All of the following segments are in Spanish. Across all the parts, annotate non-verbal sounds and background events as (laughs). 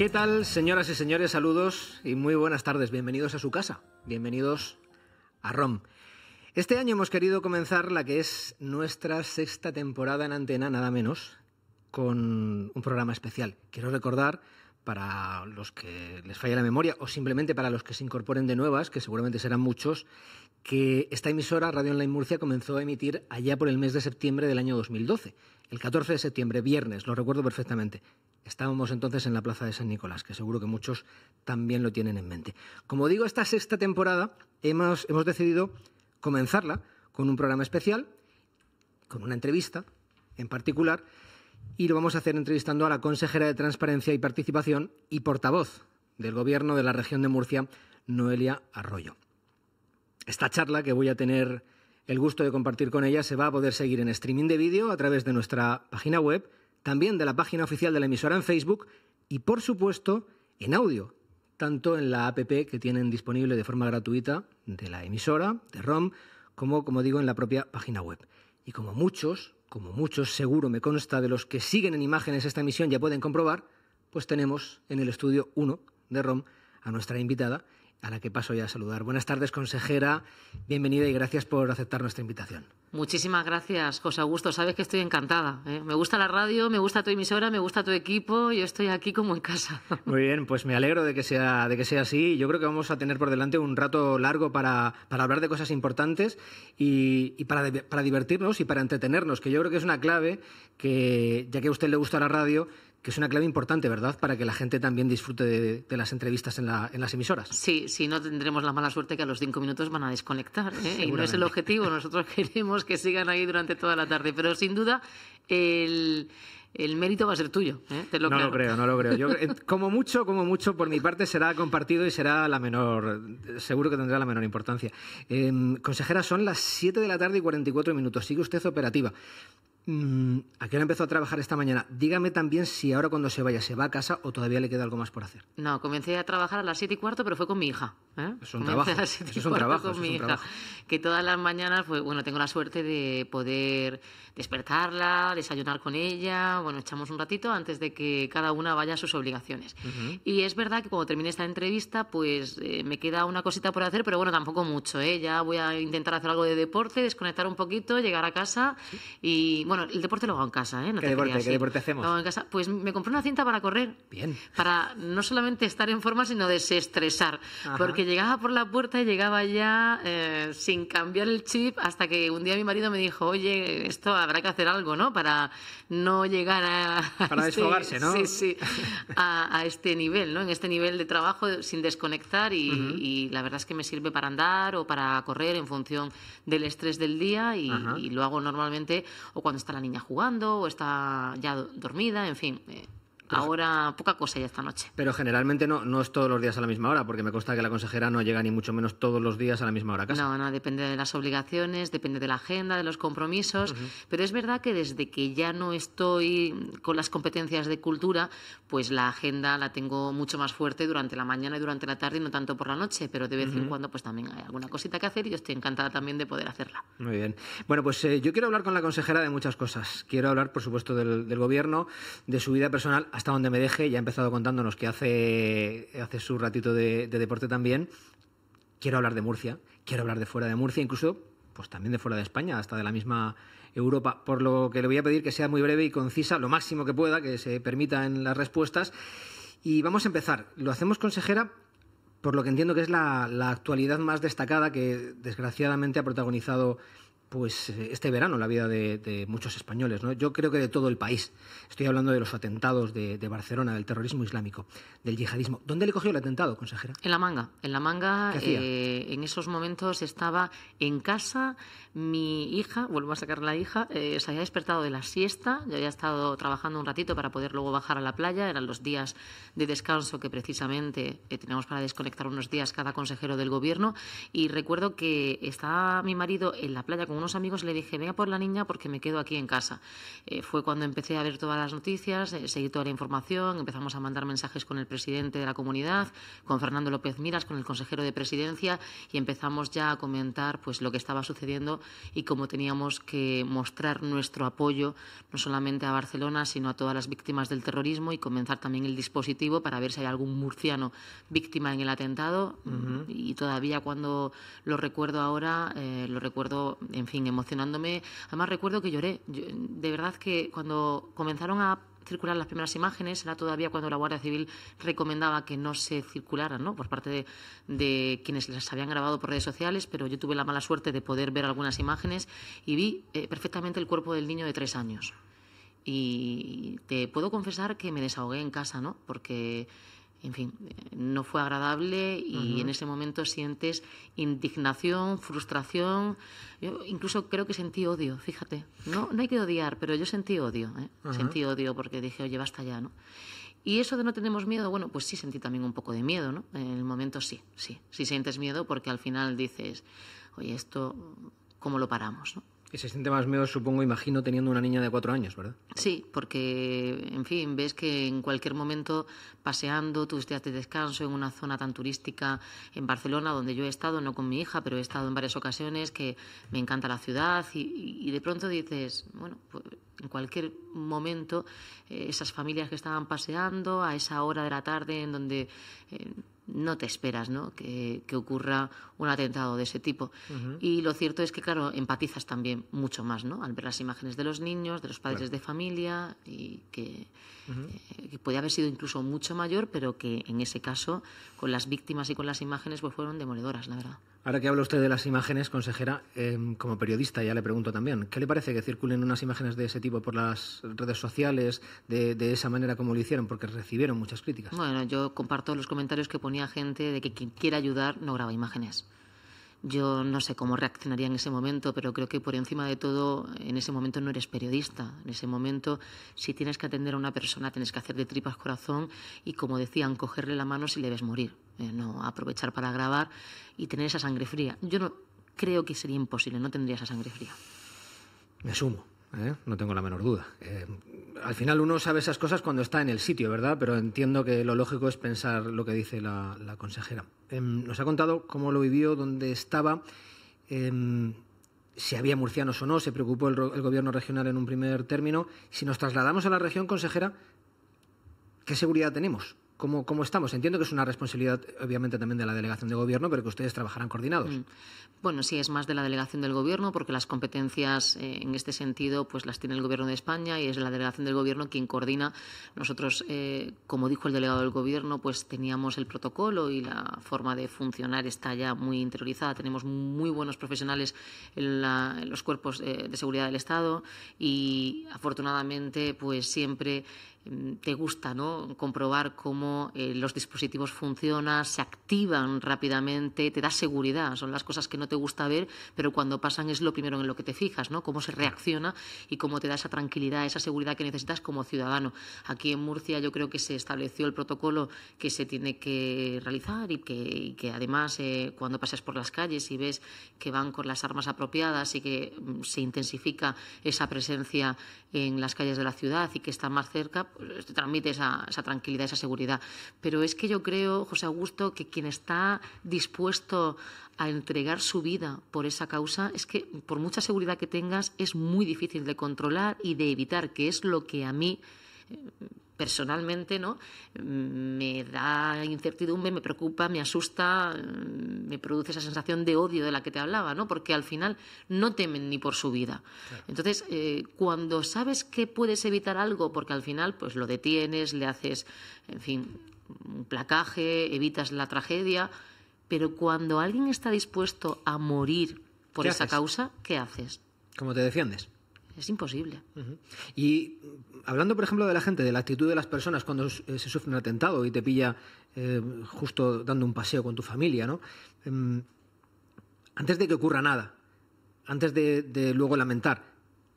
¿Qué tal, señoras y señores? Saludos y muy buenas tardes. Bienvenidos a su casa. Bienvenidos a ROM. Este año hemos querido comenzar la que es nuestra sexta temporada en antena, nada menos, con un programa especial. Quiero recordar, para los que les falla la memoria o simplemente para los que se incorporen de nuevas, que seguramente serán muchos, que esta emisora, Radio Online Murcia, comenzó a emitir allá por el mes de septiembre del año 2012. El 14 de septiembre, viernes, lo recuerdo perfectamente. Estábamos entonces en la Plaza de San Nicolás, que seguro que muchos también lo tienen en mente. Como digo, esta sexta temporada hemos, hemos decidido comenzarla con un programa especial, con una entrevista en particular, y lo vamos a hacer entrevistando a la consejera de Transparencia y Participación y portavoz del Gobierno de la región de Murcia, Noelia Arroyo. Esta charla que voy a tener el gusto de compartir con ella se va a poder seguir en streaming de vídeo a través de nuestra página web, también de la página oficial de la emisora en Facebook y, por supuesto, en audio, tanto en la app que tienen disponible de forma gratuita de la emisora, de ROM, como, como digo, en la propia página web. Y como muchos, como muchos seguro me consta de los que siguen en imágenes esta emisión ya pueden comprobar, pues tenemos en el estudio 1 de ROM a nuestra invitada a la que paso ya a saludar. Buenas tardes, consejera. Bienvenida y gracias por aceptar nuestra invitación. Muchísimas gracias, José Augusto. Sabes que estoy encantada. ¿eh? Me gusta la radio, me gusta tu emisora, me gusta tu equipo. Yo estoy aquí como en casa. (laughs) Muy bien, pues me alegro de que sea, de que sea así. Yo creo que vamos a tener por delante un rato largo para, hablar de cosas importantes y, para, para divertirnos y para entretenernos, que yo creo que es una clave que, ya que a usted le gusta la radio, que es una clave importante, ¿verdad?, para que la gente también disfrute de, las entrevistas en, la, en, las emisoras. Sí, si no tendremos la mala suerte que a los cinco minutos van a desconectar. ¿eh? Y no es el objetivo. Nosotros (laughs) queremos que sigan ahí durante toda la tarde. Pero sin duda, el mérito va a ser tuyo. ¿eh? no lo creo, no lo creo. (laughs) Eh, como mucho, como mucho, por mi parte será compartido y será la menor, seguro que tendrá la menor importancia. Em, consejera, son las 7 de la tarde y 44 minutos. Sigue usted operativa. Mm, ¿a qué hora empezó a trabajar esta mañana? Dígame también si ahora cuando se vaya se va a casa o todavía le queda algo más por hacer. No, comencé a trabajar a las siete y cuarto, pero fue con mi hija. ¿eh? Es un trabajo. es un trabajo. mi hija, que todas las mañanas, pues, bueno, tengo la suerte de poder despertarla, desayunar con ella, bueno, echamos un ratito antes de que cada una vaya a sus obligaciones. Y es verdad que cuando termine esta entrevista, pues eh, me queda una cosita por hacer, pero bueno, tampoco mucho, ¿eh? Ya voy a intentar hacer algo de deporte, desconectar un poquito, llegar a casa y, bueno, el deporte lo hago en casa, ¿eh? ¿Qué, ¿eh? deporte, hacemos? Pues me compré una cinta para correr. Bien. Para no solamente estar en forma, sino desestresar. Porque llegaba por la puerta y llegaba ya eh, sin cambiar el chip hasta que un día mi marido me dijo, oye, esto habrá que hacer algo, ¿no? Para no llegar a... Para este desfogarse, ¿no? Sí, sí. A, este nivel, ¿no? En este nivel de trabajo sin desconectar y, la verdad es que me sirve para andar o para correr en función del estrés del día y lo hago normalmente o cuando está la niña jugando o está ya dormida, en fin, eh, Ahora poca cosa ya esta noche. Pero generalmente no, no es todos los días a la misma hora, porque me consta que la consejera no llega ni mucho menos todos los días a la misma hora a casa. No, no, depende de las obligaciones, depende de la agenda, de los compromisos. Pero es verdad que desde que ya no estoy con las competencias de cultura, pues la agenda la tengo mucho más fuerte durante la mañana y durante la tarde y no tanto por la noche, pero de vez en cuando pues también hay alguna cosita que hacer y yo estoy encantada también de poder hacerla. Muy bien. Bueno, pues eh, yo quiero hablar con la consejera de muchas cosas. Quiero hablar, por supuesto, del, del gobierno, de su vida personal hasta donde me deje, ya ha empezado contándonos que hace, hace su ratito de, deporte también. Quiero hablar de Murcia, quiero hablar de fuera de Murcia, incluso pues también de fuera de España, hasta de la misma Europa. Por lo que le voy a pedir que sea muy breve y concisa, lo máximo que pueda, que se permita en las respuestas. Y vamos a empezar. Lo hacemos, consejera, por lo que entiendo que es la actualidad más destacada que desgraciadamente ha protagonizado pues eh, este verano la vida de, muchos españoles, ¿no? Yo creo que de todo el país. Estoy hablando de los atentados de, Barcelona, del terrorismo islámico, del yihadismo. ¿Dónde le cogió el atentado, consejera? En la manga. En la manga, eh, en esos momentos estaba en casa, mi hija, vuelvo a sacar la hija, eh, se había despertado de la siesta, Ya había estado trabajando un ratito para poder luego bajar a la playa, eran los días de descanso que precisamente tenemos teníamos para desconectar unos días cada consejero del gobierno, y recuerdo que estaba mi marido en la playa con unos amigos le dije, venga por la niña porque me quedo aquí en casa. Eh, fue cuando empecé a ver todas las noticias, eh, seguí toda la información, empezamos a mandar mensajes con el presidente de la comunidad, con Fernando López Miras, con el consejero de presidencia y empezamos ya a comentar pues, lo que estaba sucediendo y cómo teníamos que mostrar nuestro apoyo no solamente a Barcelona, sino a todas las víctimas del terrorismo y comenzar también el dispositivo para ver si hay algún murciano víctima en el atentado. Y todavía cuando lo recuerdo ahora, eh, lo recuerdo en fin, emocionándome. Además recuerdo que lloré. de verdad que cuando comenzaron a circular las primeras imágenes, era todavía cuando la Guardia Civil recomendaba que no se circularan, ¿no? Por parte de, quienes las habían grabado por redes sociales, pero yo tuve la mala suerte de poder ver algunas imágenes y vi eh, perfectamente el cuerpo del niño de tres años. Y te puedo confesar que me desahogué en casa, ¿no? Porque en fin, no fue agradable y en ese momento sientes indignación, frustración. Yo incluso creo que sentí odio, fíjate. No, hay que odiar, pero yo sentí odio. ¿eh? Sentí odio porque dije, oye, basta ya, ¿no? Y eso de no tenemos miedo, bueno, pues sí sentí también un poco de miedo, ¿no? En el momento sí, sí. Sí sientes miedo porque al final dices, oye, esto, ¿cómo lo paramos? ¿no? Y se siente más miedo, supongo, imagino, teniendo una niña de cuatro años, ¿verdad? Sí, porque, en fin, ves que en cualquier momento, paseando tus días de descanso en una zona tan turística en Barcelona, donde yo he estado, no con mi hija, pero he estado en varias ocasiones, que me encanta la ciudad, y, de pronto dices, bueno, pues, en cualquier momento, eh, esas familias que estaban paseando, a esa hora de la tarde en donde... Eh, no te esperas ¿no? Que, ocurra un atentado de ese tipo. Y lo cierto es que, claro, empatizas también mucho más ¿no? al ver las imágenes de los niños, de los padres de familia, y eh, que, puede haber sido incluso mucho mayor, pero que en ese caso, con las víctimas y con las imágenes, pues fueron demoledoras, la verdad. Ahora que habla usted de las imágenes, consejera, em, como periodista ya le pregunto también, ¿qué le parece que circulen unas imágenes de ese tipo por las redes sociales de, de esa manera como lo hicieron? Porque recibieron muchas críticas. Bueno, yo comparto los comentarios que ponía gente de que quien quiera ayudar no graba imágenes. Yo no sé cómo reaccionaría en ese momento, pero creo que por encima de todo, en ese momento no eres periodista. En ese momento, si tienes que atender a una persona, tienes que hacer de tripas corazón y, como decían, cogerle la mano si le ves morir. Eh, no aprovechar para grabar y tener esa sangre fría. Yo no creo que sería imposible, no tendría esa sangre fría. Me sumo. ¿eh? no tengo la menor duda. Eh, al final uno sabe esas cosas cuando está en el sitio, ¿verdad? Pero entiendo que lo lógico es pensar lo que dice la, consejera. Em, nos ha contado cómo lo vivió, dónde estaba, em, si había murcianos o no, se preocupó el, el, gobierno regional en un primer término. Si nos trasladamos a la región, consejera, ¿qué seguridad tenemos? ¿Cómo, estamos? Entiendo que es una responsabilidad, obviamente, también de la delegación de gobierno, pero que ustedes trabajarán coordinados. Mm. Bueno, sí, es más de la delegación del gobierno, porque las competencias eh, en este sentido pues las tiene el gobierno de España y es la delegación del gobierno quien coordina. Nosotros, eh, como dijo el delegado del gobierno, pues teníamos el protocolo y la forma de funcionar está ya muy interiorizada. Tenemos muy buenos profesionales en, los cuerpos eh, de seguridad del Estado y, afortunadamente, pues siempre Mm, te gusta ¿no? comprobar cómo eh, los dispositivos funcionan, se activan rápidamente, te da seguridad. Son las cosas que no te gusta ver, pero cuando pasan es lo primero en lo que te fijas, ¿no? cómo se reacciona y cómo te da esa tranquilidad, esa seguridad que necesitas como ciudadano. Aquí en Murcia yo creo que se estableció el protocolo que se tiene que realizar y que, además eh, cuando pasas por las calles y ves que van con las armas apropiadas y que mm, se intensifica esa presencia en las calles de la ciudad y que está más cerca, transmite esa, esa, tranquilidad, esa seguridad. Pero es que yo creo, José Augusto, que quien está dispuesto a entregar su vida por esa causa, es que por mucha seguridad que tengas, es muy difícil de controlar y de evitar, que es lo que a mí eh, personalmente ¿no? me da incertidumbre, me preocupa, me asusta, me produce esa sensación de odio de la que te hablaba, ¿no? porque al final no temen ni por su vida. Entonces, eh, cuando sabes que puedes evitar algo, porque al final pues lo detienes, le haces, en fin, un placaje, evitas la tragedia, pero cuando alguien está dispuesto a morir por esa causa, ¿qué haces? ¿Cómo te defiendes? Es imposible. Y mm, hablando, por ejemplo, de la gente, de la actitud de las personas cuando eh, se sufre un atentado y te pilla eh, justo dando un paseo con tu familia, ¿no? Em, antes de que ocurra nada, antes de, luego lamentar,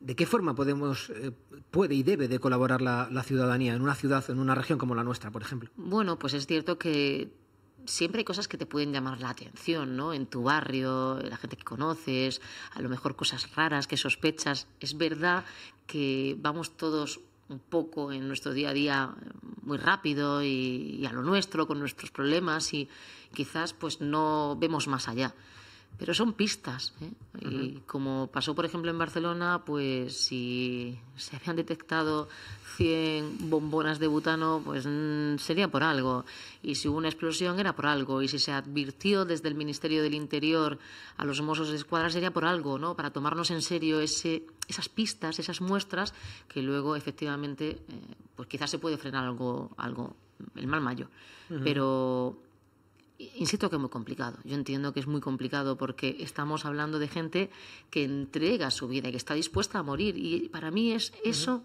¿de qué forma podemos, eh, puede y debe de colaborar la ciudadanía en una ciudad, en una región como la nuestra, por ejemplo? Bueno, pues es cierto que siempre hay cosas que te pueden llamar la atención, ¿no? En tu barrio, la gente que conoces, a lo mejor cosas raras que sospechas. Es verdad que vamos todos un poco en nuestro día a día eh, muy rápido y, a lo nuestro, con nuestros problemas y quizás pues no vemos más allá. Pero son pistas. ¿eh? Y como pasó, por ejemplo, en Barcelona, pues si se habían detectado 100 bombonas de butano, pues mm, sería por algo. Y si hubo una explosión, era por algo. Y si se advirtió desde el Ministerio del Interior a los mozos de escuadra, sería por algo, ¿no? Para tomarnos en serio ese, esas pistas, esas muestras, que luego efectivamente, eh, pues quizás se puede frenar algo, algo el mal mayo. Pero Insisto que es muy complicado. Yo entiendo que es muy complicado porque estamos hablando de gente que entrega su vida y que está dispuesta a morir. Y para mí es eso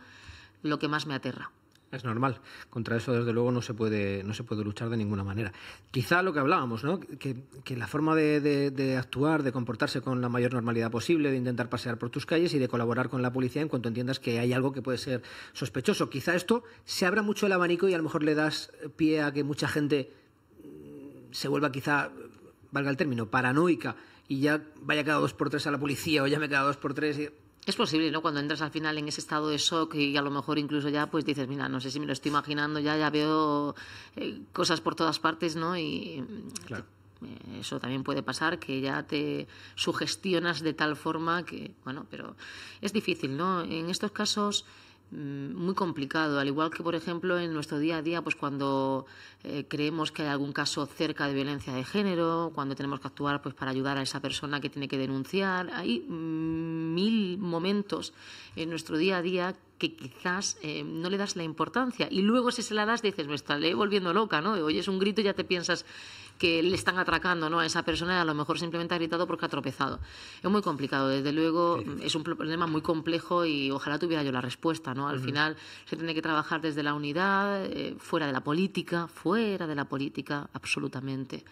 lo que más me aterra. Es normal. Contra eso, desde luego, no se puede, no se puede luchar de ninguna manera. Quizá lo que hablábamos, ¿no? Que, la forma de, actuar, de comportarse con la mayor normalidad posible, de intentar pasear por tus calles y de colaborar con la policía en cuanto entiendas que hay algo que puede ser sospechoso. Quizá esto se abra mucho el abanico y a lo mejor le das pie a que mucha gente se vuelva quizá, valga el término, paranoica y ya vaya cada dos por tres a la policía o ya me quedado dos por tres. Es posible, ¿no? Cuando entras al final en ese estado de shock y a lo mejor incluso ya pues dices, mira, no sé si me lo estoy imaginando, ya, ya veo eh, cosas por todas partes, ¿no? Y eh, eso también puede pasar, que ya te sugestionas de tal forma que, bueno, pero es difícil, ¿no? En estos casos Mm, muy complicado, al igual que por ejemplo en nuestro día a día, pues cuando eh, creemos que hay algún caso cerca de violencia de género, cuando tenemos que actuar pues para ayudar a esa persona que tiene que denunciar, hay mm, mil momentos en nuestro día a día que quizás eh, no le das la importancia y luego si se la das dices me estaré volviendo loca, ¿no? Oyes un grito y ya te piensas que le están atracando ¿no? a esa persona y a lo mejor simplemente ha gritado porque ha tropezado. Es muy complicado, desde luego mm, es un problema muy complejo y ojalá tuviera yo la respuesta. ¿no? Al final se tiene que trabajar desde la unidad, eh, fuera de la política, fuera de la política, absolutamente.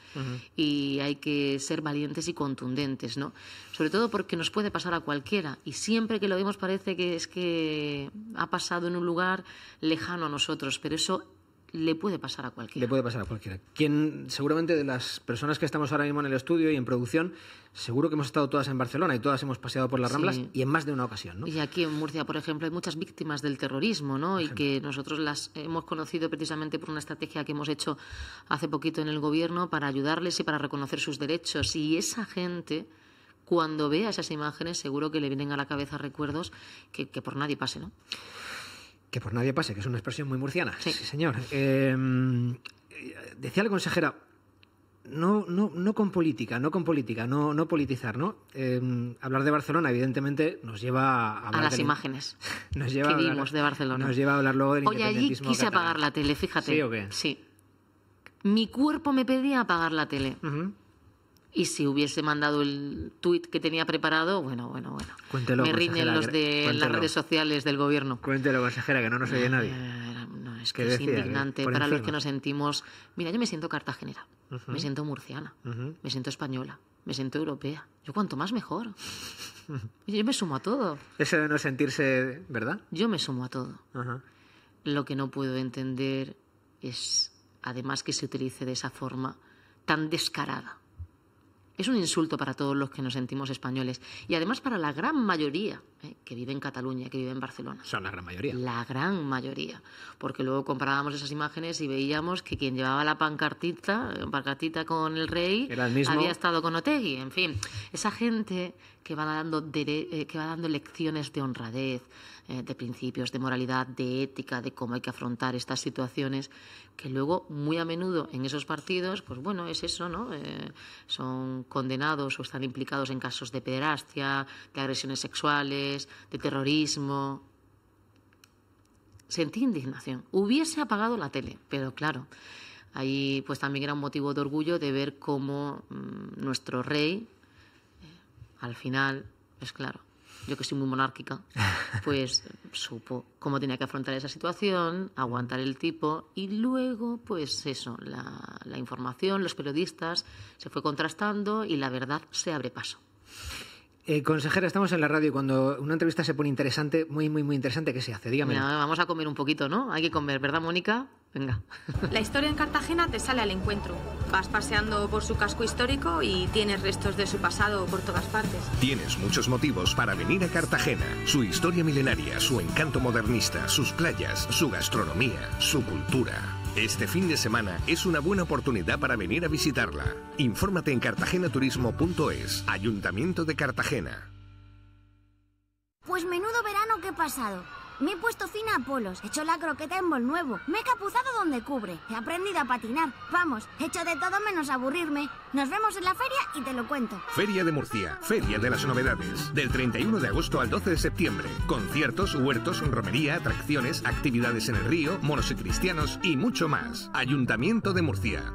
Y hay que ser valientes y contundentes, ¿no? sobre todo porque nos puede pasar a cualquiera y siempre que lo vemos parece que es que ha pasado en un lugar lejano a nosotros, pero eso le puede pasar a cualquiera. Le puede pasar a cualquiera. Quien, seguramente de las personas que estamos ahora mismo en el estudio y en producción, seguro que hemos estado todas en Barcelona y todas hemos paseado por las Ramblas y en más de una ocasión. Y aquí en Murcia, por ejemplo, hay muchas víctimas del terrorismo ¿no? y que nosotros las hemos conocido precisamente por una estrategia que hemos hecho hace poquito en el Gobierno para ayudarles y para reconocer sus derechos. Y esa gente cuando vea esas imágenes, seguro que le vienen a la cabeza recuerdos que, que por nadie pase, ¿no? Que por nadie pase, que es una expresión muy murciana. Sí, señor. Em, eh, decía la consejera, no, no, no con política, no con política, no, no politizar, ¿no? Em, hablar de Barcelona, evidentemente, nos lleva a, a las imágenes (laughs) nos lleva a de Barcelona. Nos lleva a hablar luego del Oye, allí quise apagar la tele, fíjate. ¿Sí o qué? Sí. Mi cuerpo me pedía apagar la tele. Y si hubiese mandado el tuit que tenía preparado, bueno, bueno, bueno. Cuéntelo, Me rinden los de las redes sociales del gobierno. Cuéntelo, consejera, que no nos oye nadie. Eh, no, es que es indignante para los que nos sentimos. Mira, yo me siento cartagenera, me siento murciana, me siento española, me siento europea. Yo cuanto más mejor. (laughs) yo me sumo a todo. Eso de no sentirse, ¿verdad? Yo me sumo a todo. Lo que no puedo entender es, además, que se utilice de esa forma tan descarada es un insulto para todos los que nos sentimos españoles y además para la gran mayoría ¿eh? que vive en Cataluña, que vive en Barcelona. Son la gran mayoría. La gran mayoría. Porque luego comparábamos esas imágenes y veíamos que quien llevaba la pancartita, pancartita con el rey había estado con Otegi. En fin, esa gente que va dando eh, lecciones de honradez, eh, de principios, de moralidad, de ética, de cómo hay que afrontar estas situaciones, que luego muy a menudo en esos partidos, pues bueno, es eso, ¿no? Eh, son condenados o están implicados en casos de pederastia, de agresiones sexuales, de terrorismo. Sentí indignación. Hubiese apagado la tele, pero claro, ahí pues también era un motivo de orgullo de ver cómo mm, nuestro rey, eh, al final, es pues claro, yo que soy muy monárquica, (laughs) pues supo cómo tenía que afrontar esa situación, aguantar el tipo y luego, pues eso, la, información, los periodistas se fue contrastando y la verdad se abre paso. Eh, consejera, estamos en la radio cuando una entrevista se pone interesante, muy, muy, muy interesante, ¿qué se hace? Dígame. vamos a comer un poquito, ¿no? Hay que comer, ¿verdad, Mónica? Venga. (laughs) La historia en Cartagena te sale al encuentro. Vas paseando por su casco histórico y tienes restos de su pasado por todas partes. Tienes muchos motivos para venir a Cartagena. Su historia milenaria, su encanto modernista, sus playas, su gastronomía, su cultura. Este fin de semana es una buena oportunidad para venir a visitarla. Infórmate en cartagenaturismo.es, Ayuntamiento de Cartagena. Pues menudo verano que ha pasado. Me he puesto fina a polos, he hecho la croqueta en bol nuevo, me he capuzado donde cubre, he aprendido a patinar. Vamos, he hecho de todo menos aburrirme. Nos vemos en la feria y te lo cuento. Feria de Murcia, Feria de las Novedades, del 31 de agosto al 12 de septiembre. Conciertos, huertos, romería, atracciones, actividades en el río, monos y cristianos y mucho más. Ayuntamiento de Murcia.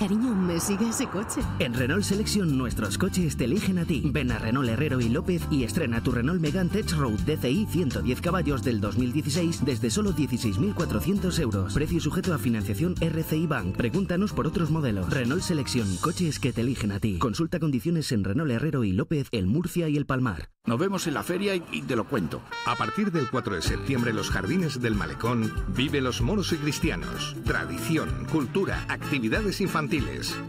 Cariño, me sigue ese coche. En Renault Selección, nuestros coches te eligen a ti. Ven a Renault Herrero y López y estrena tu Renault Megane Tech Road DCI 110 caballos del 2016 desde solo 16.400 euros. Precio sujeto a financiación RCI Bank. Pregúntanos por otros modelos. Renault Selección, coches que te eligen a ti. Consulta condiciones en Renault Herrero y López, el Murcia y el Palmar. Nos vemos en la feria y, te lo cuento. A partir del 4 de septiembre, los jardines del Malecón vive los moros y cristianos. Tradición, cultura, actividades infantiles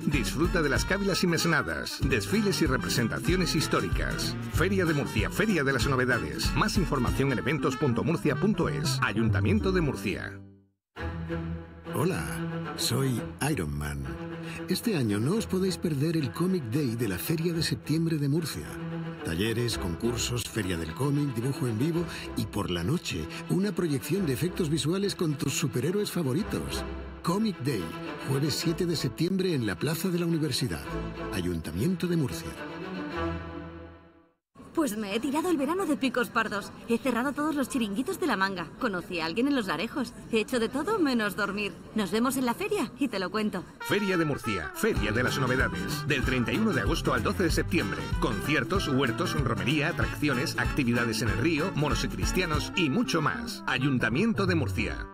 Disfruta de las cávilas y mecenadas, desfiles y representaciones históricas. Feria de Murcia, Feria de las Novedades. Más información en eventos.murcia.es. Ayuntamiento de Murcia. Hola, soy Iron Man. Este año no os podéis perder el Comic Day de la Feria de Septiembre de Murcia. Talleres, concursos, feria del cómic, dibujo en vivo y por la noche una proyección de efectos visuales con tus superhéroes favoritos. Comic Day, jueves 7 de septiembre en la Plaza de la Universidad, Ayuntamiento de Murcia. Pues me he tirado el verano de picos pardos. He cerrado todos los chiringuitos de la manga. Conocí a alguien en los arejos. He hecho de todo menos dormir. Nos vemos en la feria y te lo cuento. Feria de Murcia, Feria de las Novedades. Del 31 de agosto al 12 de septiembre. Conciertos, huertos, romería, atracciones, actividades en el río, monos y cristianos y mucho más. Ayuntamiento de Murcia.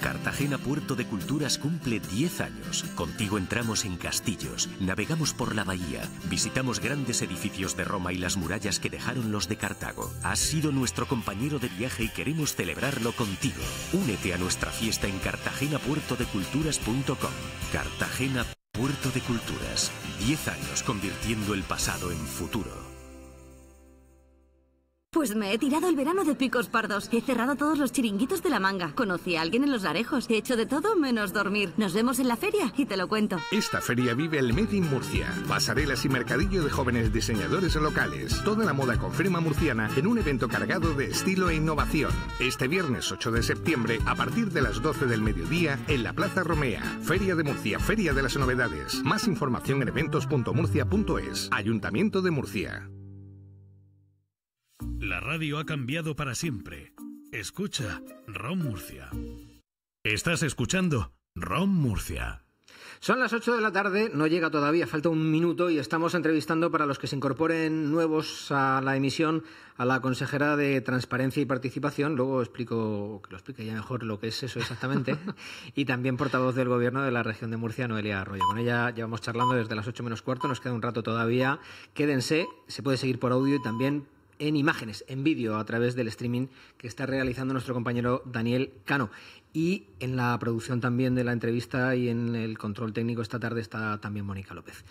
Cartagena Puerto de Culturas cumple 10 años. Contigo entramos en castillos, navegamos por la bahía, visitamos grandes edificios de Roma y las murallas que dejaron los de Cartago. Has sido nuestro compañero de viaje y queremos celebrarlo contigo. Únete a nuestra fiesta en cartagenapuertodeculturas.com. Cartagena Puerto de Culturas, 10 años convirtiendo el pasado en futuro. Pues me he tirado el verano de picos pardos. He cerrado todos los chiringuitos de la manga. Conocí a alguien en los arejos, He hecho de todo menos dormir. Nos vemos en la feria y te lo cuento. Esta feria vive el Medin Murcia. Pasarelas y mercadillo de jóvenes diseñadores locales. Toda la moda con firma murciana en un evento cargado de estilo e innovación. Este viernes 8 de septiembre, a partir de las 12 del mediodía, en la Plaza Romea. Feria de Murcia, Feria de las Novedades. Más información en eventos.murcia.es. Ayuntamiento de Murcia. La radio ha cambiado para siempre. Escucha Ron Murcia. Estás escuchando Ron Murcia. Son las 8 de la tarde, no llega todavía, falta un minuto y estamos entrevistando para los que se incorporen nuevos a la emisión a la consejera de Transparencia y Participación, luego explico que lo explique ya mejor lo que es eso exactamente, (laughs) y también portavoz del Gobierno de la Región de Murcia, Noelia Arroyo. Con ella llevamos charlando desde las 8 menos cuarto, nos queda un rato todavía, quédense, se puede seguir por audio y también en imágenes, en vídeo, a través del streaming que está realizando nuestro compañero Daniel Cano. Y en la producción también de la entrevista y en el control técnico esta tarde está también Mónica López.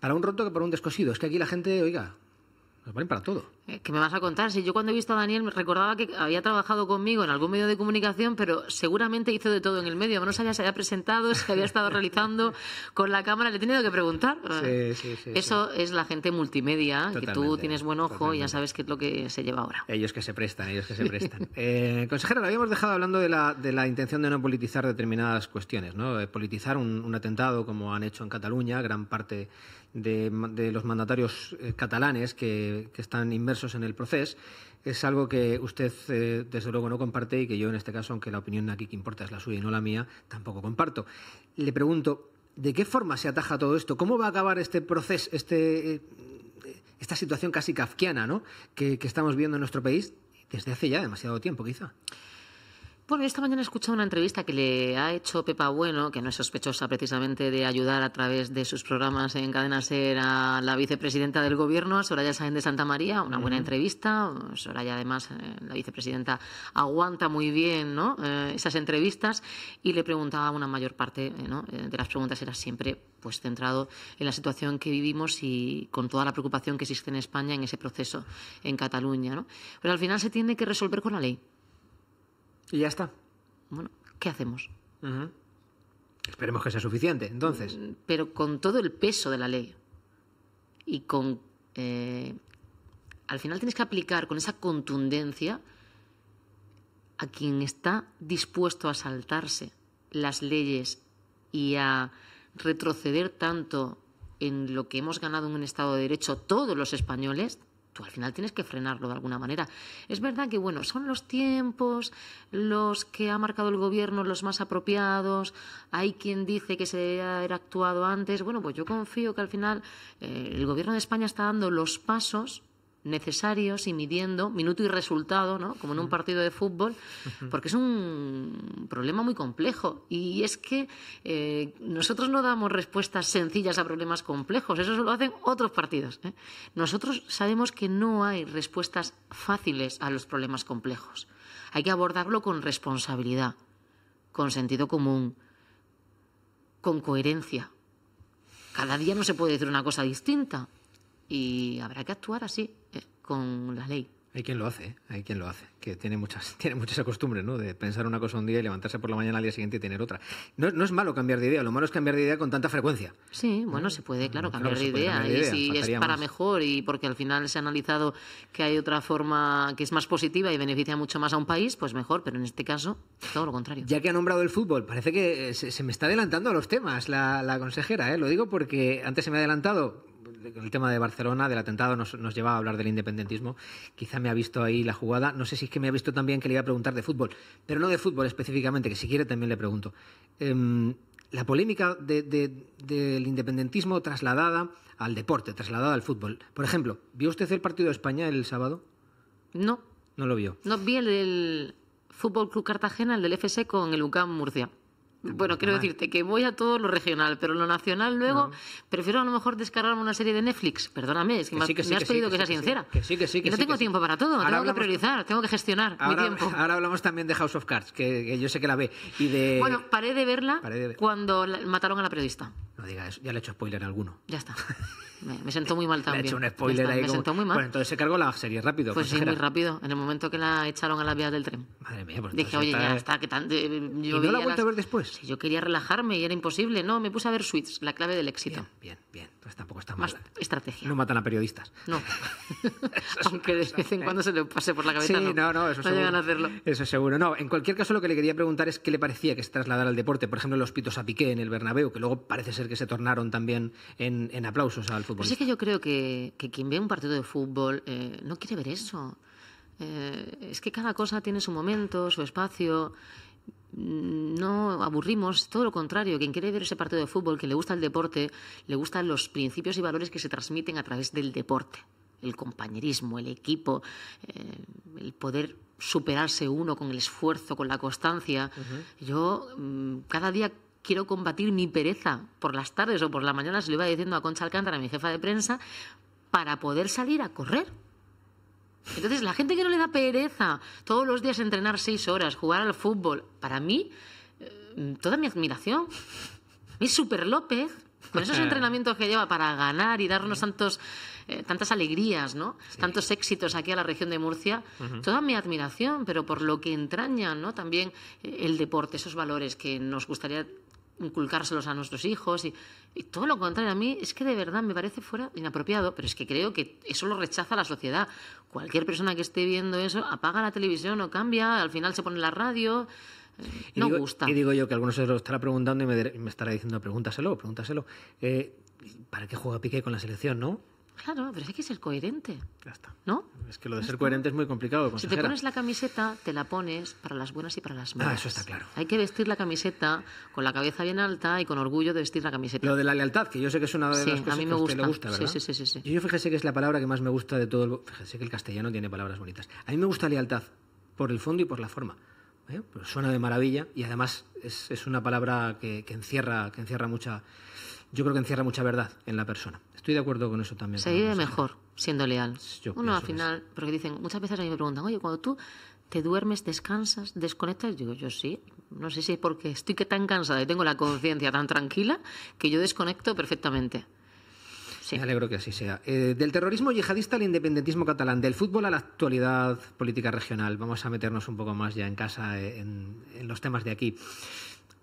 Para un roto que por un descosido. Es que aquí la gente, oiga, nos valen para todo. ¿Qué me vas a contar? Si yo cuando he visto a Daniel me recordaba que había trabajado conmigo en algún medio de comunicación, pero seguramente hizo de todo en el medio. No sabía se había presentado, que había estado realizando con la cámara. Le he tenido que preguntar. Eso es la gente multimedia, que tú tienes buen ojo y ya sabes qué es lo que se lleva ahora. Ellos que se prestan, ellos que se (laughs) prestan. Eh, consejera, lo habíamos dejado hablando de la, de la, intención de no politizar determinadas cuestiones, ¿no? politizar un, atentado como han hecho en Cataluña, gran parte de, los mandatarios eh, catalanes que, que están inmersos en el proceso, es algo que usted eh, desde luego no comparte y que yo en este caso, aunque la opinión aquí que importa es la suya y no la mía, tampoco comparto. Le pregunto, ¿de qué forma se ataja todo esto? ¿Cómo va a acabar este proceso, este, eh, esta situación casi kafkiana que estamos viendo en nuestro país desde hace ya demasiado tiempo quizá? Bueno, esta mañana he escuchado una entrevista que le ha hecho Pepa Bueno, que no es sospechosa precisamente de ayudar a través de sus programas en Cadena Ser a la vicepresidenta del gobierno, Soraya Sáenz de Santa María. Una buena entrevista. Soraya, además, eh, la vicepresidenta, aguanta muy bien eh, esas entrevistas y le preguntaba una mayor parte eh, de las preguntas era siempre pues centrado en la situación que vivimos y con toda la preocupación que existe en España en ese proceso en Cataluña. ¿no? Pero al final se tiene que resolver con la ley. Y ya está. Bueno, ¿qué hacemos? Esperemos que sea suficiente, entonces. Mm, pero con todo el peso de la ley. Y con... Eh, al final tienes que aplicar con esa contundencia a quien está dispuesto a saltarse las leyes y a retroceder tanto en lo que hemos ganado en un Estado de Derecho todos los españoles, tú al final tienes que frenarlo de alguna manera. Es verdad que, bueno, son los tiempos los que ha marcado el gobierno los más apropiados, hay quien dice que se debería haber actuado antes. Bueno, pues yo confío que al final eh, el gobierno de España está dando los pasos necesarios y midiendo minuto y resultado, ¿no? como en un partido de fútbol, porque es un problema muy complejo. Y es que eh, nosotros no damos respuestas sencillas a problemas complejos, eso lo hacen otros partidos. ¿eh? Nosotros sabemos que no hay respuestas fáciles a los problemas complejos. Hay que abordarlo con responsabilidad, con sentido común, con coherencia. Cada día no se puede decir una cosa distinta y habrá que actuar así con la ley. Hay quien lo hace, ¿eh? hay quien lo hace, que tiene muchas, (laughs) tiene mucha costumbres, ¿no? De pensar una cosa un día y levantarse por la mañana al día siguiente y tener otra. No, es malo cambiar de idea, lo malo es cambiar de idea con tanta frecuencia. Sí, bueno, se puede, claro, cambiar, de, idea. y si es para mejor y porque al final se ha analizado que hay otra forma que es más positiva y beneficia mucho más a un país, pues mejor, pero en este caso, todo lo contrario. Ya que ha nombrado el fútbol, parece que se, me está adelantando a los temas la, la consejera, ¿eh? Lo digo porque antes se me ha adelantado el tema de Barcelona, del atentado, nos, lleva llevaba a hablar del independentismo. Quizá me ha visto ahí la jugada. No sé si es que me ha visto también que le iba a preguntar de fútbol, pero no de fútbol específicamente, que si quiere también le pregunto. Em, la polémica del independentismo trasladada al deporte, trasladada al fútbol. Por ejemplo, ¿vio usted el partido de España el sábado? No. No lo vio. No vi el del Fútbol Club Cartagena, el del FC con el UCAM Murcia. Bueno, quiero decirte que voy a todo lo regional, pero lo nacional luego prefiero a lo mejor descargarme una serie de Netflix. Perdóname, es que, me, has pedido que, sea sincera. sí, que sí. no tengo tiempo para todo, tengo que priorizar, tengo que gestionar ahora, mi tiempo. Ahora hablamos también de House of Cards, que, yo sé que la ve. Y de... Bueno, paré de verla cuando mataron a la periodista. No digas eso, ya le he hecho spoiler a alguno. Ya está. (laughs) Me, me muy mal también. Le he hecho un spoiler ahí. Me muy mal. Bueno, entonces se cargó la serie rápido. Pues sí, muy rápido. En el momento que la echaron a las vías del tren. Madre mía, pues Dije, oye, ya está. Que eh, yo y no la he a ver después yo quería relajarme y era imposible, no, me puse a ver Suits, la clave del éxito. Bien, bien, bien. pues tampoco está mal. Más estrategia. No matan a periodistas. No. (laughs) (laughs) Aunque de vez en ¿eh? cuando se le pase por la cabeza. Sí, no, no, eso no llegan a hacerlo. Eso seguro. No, en cualquier caso lo que le quería preguntar es qué le parecía que se trasladara al deporte, por ejemplo, los pitos a Piqué en el Bernabéu, que luego parece ser que se tornaron también en, aplausos al fútbol. Pues es que yo creo que, quien ve un partido de fútbol eh, no quiere ver eso. Eh, es que cada cosa tiene su momento, su espacio. Mm, no aburrimos, todo lo contrario, quien quiere ver ese partido de fútbol, que le gusta el deporte, le gustan los principios y valores que se transmiten a través del deporte, el compañerismo, el equipo, eh, el poder superarse uno con el esfuerzo, con la constancia. Yo mm, cada día quiero combatir mi pereza por las tardes o por las mañanas, le iba diciendo a Concha Alcántara, mi jefa de prensa, para poder salir a correr entonces, la gente que no le da pereza todos los días entrenar seis horas, jugar al fútbol, para mí, eh, toda mi admiración. es Super López, con esos (laughs) entrenamientos que lleva para ganar y darnos tantos, eh, tantas alegrías, ¿no? tantos éxitos aquí a la región de Murcia, toda mi admiración, pero por lo que entraña ¿no? también eh, el deporte, esos valores que nos gustaría inculcárselos a nuestros hijos y, todo lo contrario. A mí es que de verdad me parece fuera inapropiado, pero es que creo que eso lo rechaza la sociedad. Cualquier persona que esté viendo eso apaga la televisión o cambia, al final se pone la radio. no gusta. Y digo yo que algunos se lo estará preguntando y me, me estará diciendo, pregúntaselo, pregúntaselo. Eh, ¿Para qué juega Piqué con la selección, no? Claro, pero hay que ser coherente. Ya está. ¿No? Es que lo de ser coherente es muy complicado. Si te pones la camiseta, te la pones para las buenas y para las malas. Ah, eso está claro. Hay que vestir la camiseta con la cabeza bien alta y con orgullo de vestir la camiseta. Lo de la lealtad, que yo sé que es una de las cosas me que A usted le gusta, ¿verdad? Sí, sí, sí, sí, Yo fíjese que es la palabra que más me gusta de todo el... Fíjese que el castellano tiene palabras bonitas. A mí me gusta lealtad, por el fondo y por la forma. ¿eh? Pues suena de maravilla y además es, una palabra que, que, encierra, que encierra mucha yo creo que encierra mucha verdad en la persona. Estoy de acuerdo con eso también. Se vive mejor siendo leal. Bueno, Uno al final, porque dicen, muchas veces a mí me preguntan, oye, cuando tú te duermes, descansas, desconectas, digo, yo sí, no sé si es porque estoy que tan cansada y tengo la conciencia tan tranquila que yo desconecto perfectamente. Me alegro que así sea. Eh, del terrorismo yihadista al independentismo catalán, del fútbol a la actualidad política regional. Vamos a meternos un poco más ya en casa eh, en los temas de aquí.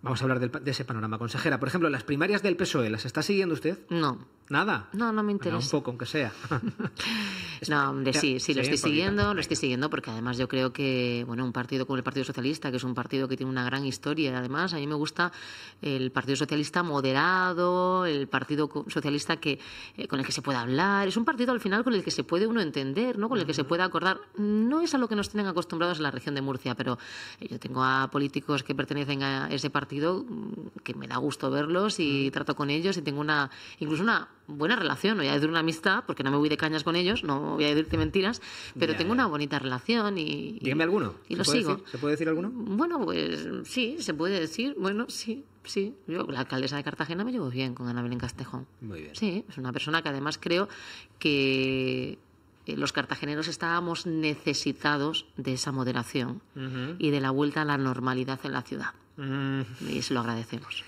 Vamos a hablar de ese panorama, consejera. Por ejemplo, las primarias del PSOE, ¿las está siguiendo usted? No. Nada. No, no me interesa. un poco, aunque sea. (laughs) no, hombre, sí, sí, lo estoy siguiendo, lo estoy siguiendo, porque además yo creo que, bueno, un partido como el Partido Socialista, que es un partido que tiene una gran historia, además, a mí me gusta el Partido Socialista moderado, el Partido Socialista que, eh, con el que se puede hablar, es un partido al final con el que se puede uno entender, ¿no? Con el que se puede acordar. No es a lo que nos tienen acostumbrados en la región de Murcia, pero yo tengo a políticos que pertenecen a ese partido mm, que me da gusto verlos y trato con ellos y tengo una, incluso una buena relación, voy a decir una amistad, porque no me voy de cañas con ellos, no voy a decirte mentiras, pero tengo una bonita relación y... Dígame alguno. Y lo sigo. ¿Se puede decir alguno? Bueno, pues sí, se puede decir, bueno, sí, sí. Yo, la alcaldesa de Cartagena me llevo bien con Ana Belén Castejón. Muy bien. Sí, es una persona que además creo que eh, los cartageneros estábamos necesitados de esa moderación y de la vuelta a la normalidad en la ciudad. Mm. Y se lo agradecemos.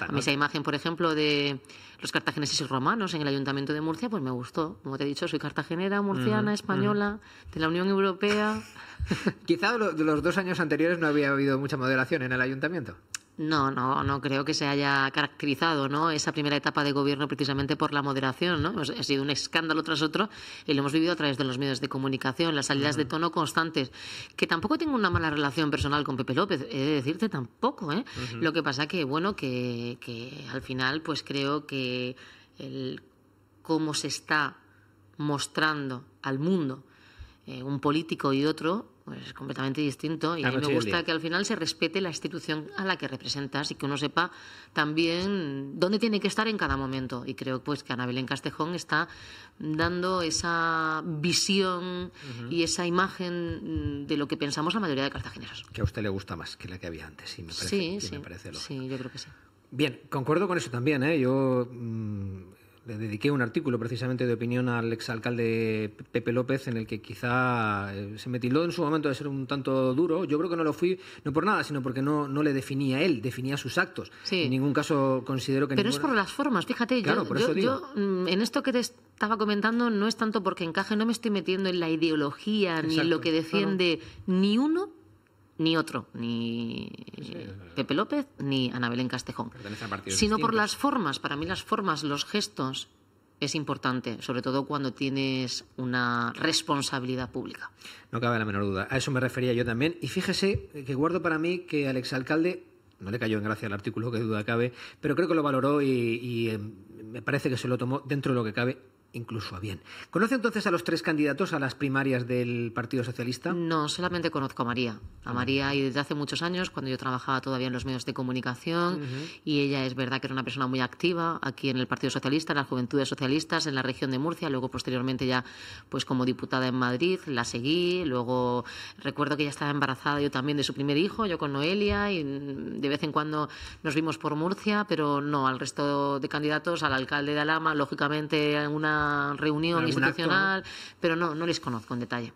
A mí esa imagen, por ejemplo, de los cartagineses y romanos en el Ayuntamiento de Murcia, pues me gustó. Como te he dicho, soy cartagenera, murciana, española, de la Unión Europea. (laughs) Quizá de los dos años anteriores no había habido mucha moderación en el Ayuntamiento. No, no, no creo que se haya caracterizado ¿no? esa primera etapa de gobierno precisamente por la moderación. ¿no? Pues ha sido un escándalo tras otro y lo hemos vivido a través de los medios de comunicación, las salidas de tono constantes. Que tampoco tengo una mala relación personal con Pepe López, he de decirte tampoco. ¿eh? Lo que pasa que, bueno, que, que al final pues creo que el cómo se está mostrando al mundo eh, un político y otro pues, completamente distinto. Y a mí me gusta que al final se respete la institución a la que representas y que uno sepa también dónde tiene que estar en cada momento. Y creo pues, que Ana en Castejón está dando esa visión y esa imagen de lo que pensamos la mayoría de cartageneros. Que a usted le gusta más que la que había antes, sí, me parece, sí, sí, me parece sí, yo creo que sí. Bien, concuerdo con eso también. ¿eh? Yo mm, le dediqué un artículo precisamente de opinión al exalcalde Pepe López, en el que quizá eh, se me tildó en su momento de ser un tanto duro. Yo creo que no lo fui, no por nada, sino porque no, no le definía él, definía sus actos. En ningún caso considero que. Pero es por las formas, fíjate. yo, por yo, mm, en esto que te estaba comentando, no es tanto porque encaje, no me estoy metiendo en la ideología ni en lo que defiende ni uno ni otro, ni Pepe López, ni Anabel en Castejón, sino por las formas. Para mí las formas, los gestos, es importante, sobre todo cuando tienes una responsabilidad pública. No cabe la menor duda. A eso me refería yo también. Y fíjese que guardo para mí que al exalcalde no le cayó en gracia el artículo, que duda cabe, pero creo que lo valoró y, eh, me parece que se lo tomó dentro de lo que cabe incluso a bien. ¿Conoce entonces a los tres candidatos a las primarias del Partido Socialista? No, solamente conozco a María. A María y desde hace muchos años, cuando yo trabajaba todavía en los medios de comunicación, y ella es verdad que era una persona muy activa aquí en el Partido Socialista, en las Juventudes Socialistas, en la región de Murcia, luego posteriormente ya pues como diputada en Madrid, la seguí, luego recuerdo que ella estaba embarazada yo también de su primer hijo, yo con Noelia, y de vez en cuando nos vimos por Murcia, pero no, al resto de candidatos, al alcalde de Alama, lógicamente una reunión institucional, pero no, no les conozco en detalle.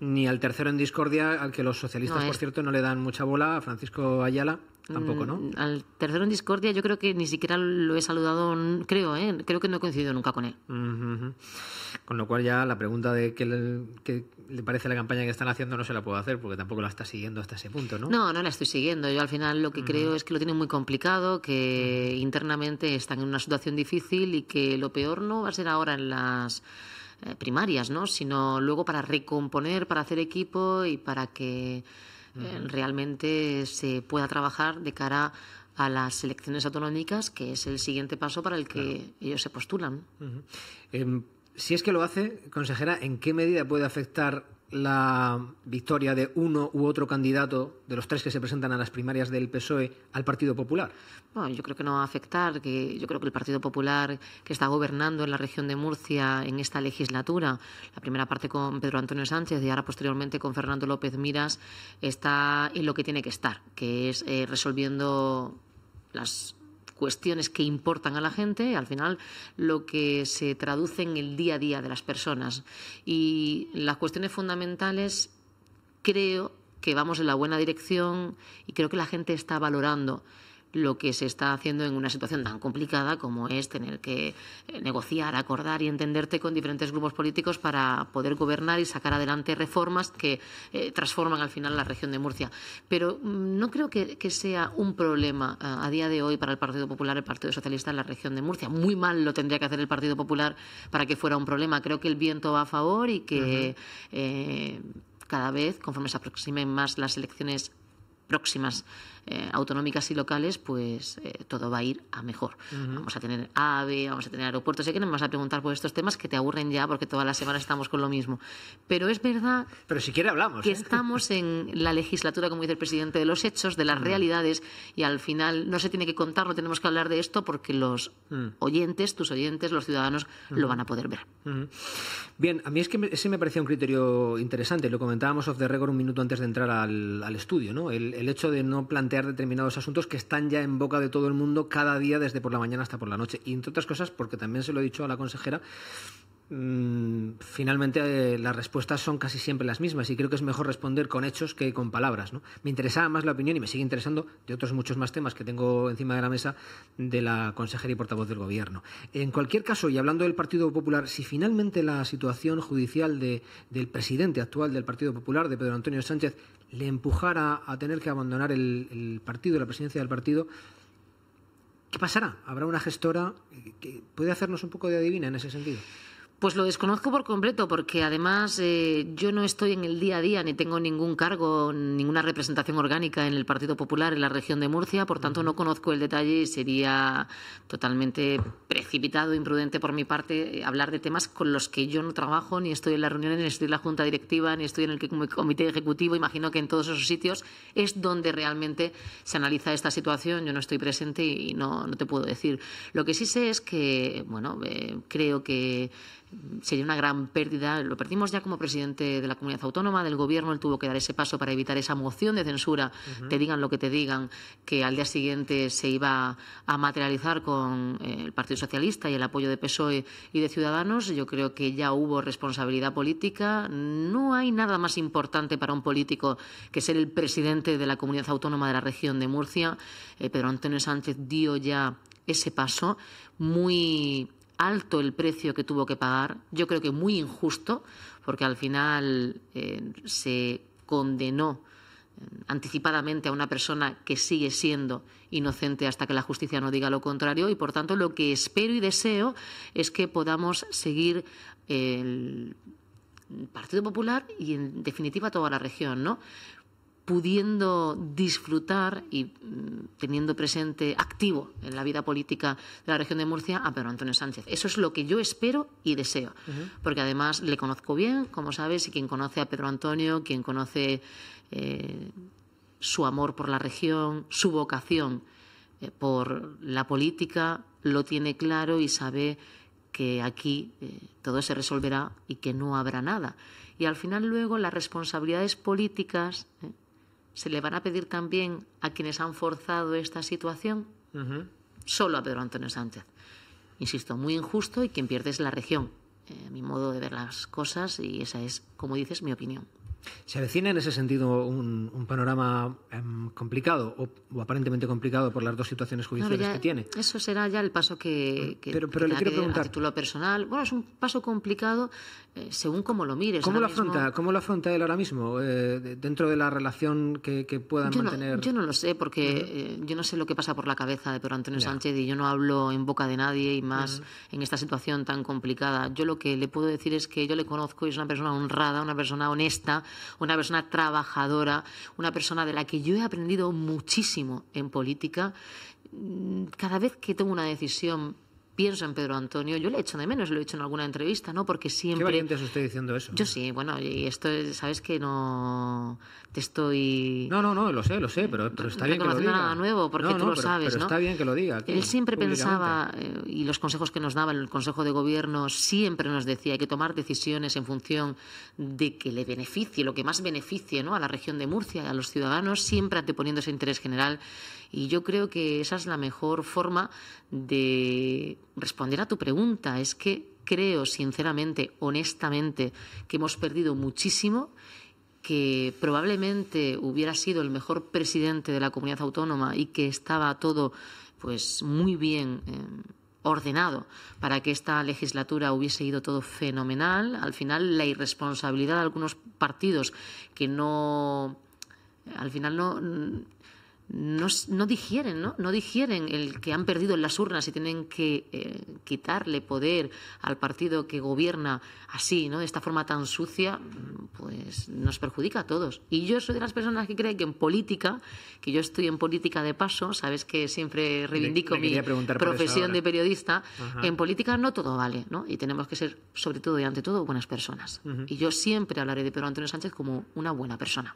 Ni al tercero en discordia, al que los socialistas, por cierto, no le dan mucha bola, a Francisco Ayala. Tampoco, ¿no? Mm, al tercero en discordia yo creo que ni siquiera lo he saludado, creo, ¿eh? creo que no he coincidido nunca con él. Con lo cual ya la pregunta de qué le, le, parece la campaña que están haciendo no se la puedo hacer porque tampoco la está siguiendo hasta ese punto, ¿no? No, no la estoy siguiendo. Yo al final lo que creo es que lo tienen muy complicado, que internamente están en una situación difícil y que lo peor no va a ser ahora en las eh, primarias, ¿no? Sino luego para recomponer, para hacer equipo y para que Em, realmente se pueda trabajar de cara a las elecciones autonómicas, que es el siguiente paso para el que ellos se postulan. Em, si es que lo hace, consejera, ¿en qué medida puede afectar la victoria de uno u otro candidato de los tres que se presentan a las primarias del PSOE al Partido Popular? Bueno, yo creo que no va a afectar, que yo creo que el Partido Popular que está gobernando en la región de Murcia en esta legislatura, la primera parte con Pedro Antonio Sánchez y ahora posteriormente con Fernando López Miras, está en lo que tiene que estar, que es eh, resolviendo las cuestiones que importan a la gente, al final lo que se traduce en el día a día de las personas. Y las cuestiones fundamentales creo que vamos en la buena dirección y creo que la gente está valorando lo que se está haciendo en una situación tan complicada como es tener que eh, negociar, acordar y entenderte con diferentes grupos políticos para poder gobernar y sacar adelante reformas que eh, transforman al final la región de Murcia. Pero mm, no creo que, sea un problema eh, a, día de hoy para el Partido Popular, el Partido Socialista en la región de Murcia. Muy mal lo tendría que hacer el Partido Popular para que fuera un problema. Creo que el viento va a favor y que cada vez, conforme se aproximen más las elecciones próximas eh, autonómicas y locales, pues eh, todo va a ir a mejor. Vamos a tener AVE, vamos a tener aeropuertos. Sé que no me vas a preguntar por estos temas que te aburren ya porque toda la semana estamos con lo mismo. Pero es verdad. Pero quiere hablamos. Que ¿eh? estamos en la legislatura, como dice el presidente, de los hechos, de las realidades y al final no se tiene que contarlo, tenemos que hablar de esto porque los oyentes, tus oyentes, los ciudadanos lo van a poder ver. Bien, a mí es que ese me parecía un criterio interesante. Lo comentábamos off the record un minuto antes de entrar al, estudio, ¿no? El, el hecho de no plantear determinados asuntos que están ya en boca de todo el mundo cada día, desde por la mañana hasta por la noche. Y entre otras cosas, porque también se lo he dicho a la consejera, mm, finalmente eh, las respuestas son casi siempre las mismas y creo que es mejor responder con hechos que con palabras. ¿no? Me interesaba más la opinión y me sigue interesando de otros muchos más temas que tengo encima de la mesa de la consejera y portavoz del Gobierno. En cualquier caso, y hablando del Partido Popular, si finalmente la situación judicial del presidente actual del Partido Popular, de Pedro Antonio Sánchez, le empujara a tener que abandonar el, el partido, la presidencia del partido, ¿Qué pasará? ¿Habrá una gestora que puede hacernos un poco de adivina en ese sentido? Pues lo desconozco por completo, porque además eh, yo no estoy en el día a día ni tengo ningún cargo, ninguna representación orgánica en el Partido Popular en la región de Murcia, por tanto no conozco el detalle y sería totalmente precipitado, imprudente por mi parte eh, hablar de temas con los que yo no trabajo, ni estoy en las reuniones, ni estoy en la junta directiva, ni estoy en el comité ejecutivo. Imagino que en todos esos sitios es donde realmente se analiza esta situación. Yo no estoy presente y no, no te puedo decir. Lo que sí sé es que, bueno, eh, creo que sería una gran pérdida. Lo perdimos ya como presidente de la comunidad autónoma, del gobierno. Él tuvo que dar ese paso para evitar esa moción de censura, te digan lo que te digan, que al día siguiente se iba a materializar con eh, el Partido Socialista y el apoyo de PSOE y de Ciudadanos. Yo creo que ya hubo responsabilidad política. No hay nada más importante para un político que ser el presidente de la comunidad autónoma de la región de Murcia. pero eh, Pedro Antonio Sánchez dio ya ese paso muy alto el precio que tuvo que pagar, yo creo que muy injusto, porque al final eh, se condenó eh, anticipadamente a una persona que sigue siendo inocente hasta que la justicia no diga lo contrario y por tanto lo que espero y deseo es que podamos seguir el Partido Popular y en definitiva toda la región, ¿no? pudiendo disfrutar y mm, teniendo presente activo en la vida política de la región de Murcia a Pedro Antonio Sánchez. Eso es lo que yo espero y deseo, porque además le conozco bien, como sabes, y quien conoce a Pedro Antonio, quien conoce eh, su amor por la región, su vocación eh, por la política, lo tiene claro y sabe que aquí eh, todo se resolverá y que no habrá nada. Y al final luego las responsabilidades políticas, se le van a pedir también a quienes han forzado esta situación? Solo a Pedro Antonio Sánchez. Insisto, muy injusto y quien pierde es la región. Eh, mi modo de ver las cosas y esa es, como dices, mi opinión. Se avecina en ese sentido un, panorama em, complicado o, aparentemente complicado por las dos situaciones judiciales que tiene. Eso será ya el paso que, pero, le quiero preguntar personal. Bueno, es un paso complicado eh, según cómo lo mires. ¿Cómo lo afronta? ¿Cómo lo afronta él ahora mismo eh, dentro de la relación que, puedan mantener? yo no lo sé porque eh, yo no sé lo que pasa por la cabeza de Pedro Antonio Sánchez y yo no hablo en boca de nadie y más en esta situación tan complicada. Yo lo que le puedo decir es que yo le conozco y es una persona honrada, una persona honesta una persona trabajadora, una persona de la que yo he aprendido muchísimo en política. Mm, cada vez que tomo una decisión pienso en Pedro Antonio, yo le he hecho de menos, lo he hecho en alguna entrevista, ¿no? Porque siempre... ¿Qué valiente es usted diciendo eso? Yo sí, bueno, y esto, sabes que no te estoy... No, no, no, lo sé, lo sé, pero, está bien que lo diga. nada nuevo, porque tú lo sabes, ¿no? está bien que lo diga. Él siempre pensaba, eh, y los consejos que nos daba el Consejo de Gobierno siempre nos decía, hay que tomar decisiones en función de que le beneficie, lo que más beneficie, ¿no? A la región de Murcia, a los ciudadanos, siempre anteponiendo ese interés general y yo creo que esa es la mejor forma de responder a tu pregunta. Es que creo sinceramente, honestamente, que hemos perdido muchísimo que probablemente hubiera sido el mejor presidente de la comunidad autónoma y que estaba todo pues muy bien eh, ordenado para que esta legislatura hubiese ido todo fenomenal. Al final la irresponsabilidad de algunos partidos que no al final no no, digieren, ¿no? digieren el que han perdido en las urnas y tienen que eh, quitarle poder al partido que gobierna así, ¿no? De esta forma tan sucia, pues nos perjudica a todos. Y yo soy de las personas que creen que en política, que yo estoy en política de paso, sabes que siempre reivindico mi profesión de periodista, en política no todo vale, ¿no? Y tenemos que ser, sobre todo y ante todo, buenas personas. Y yo siempre hablaré de Pedro Antonio Sánchez como una buena persona.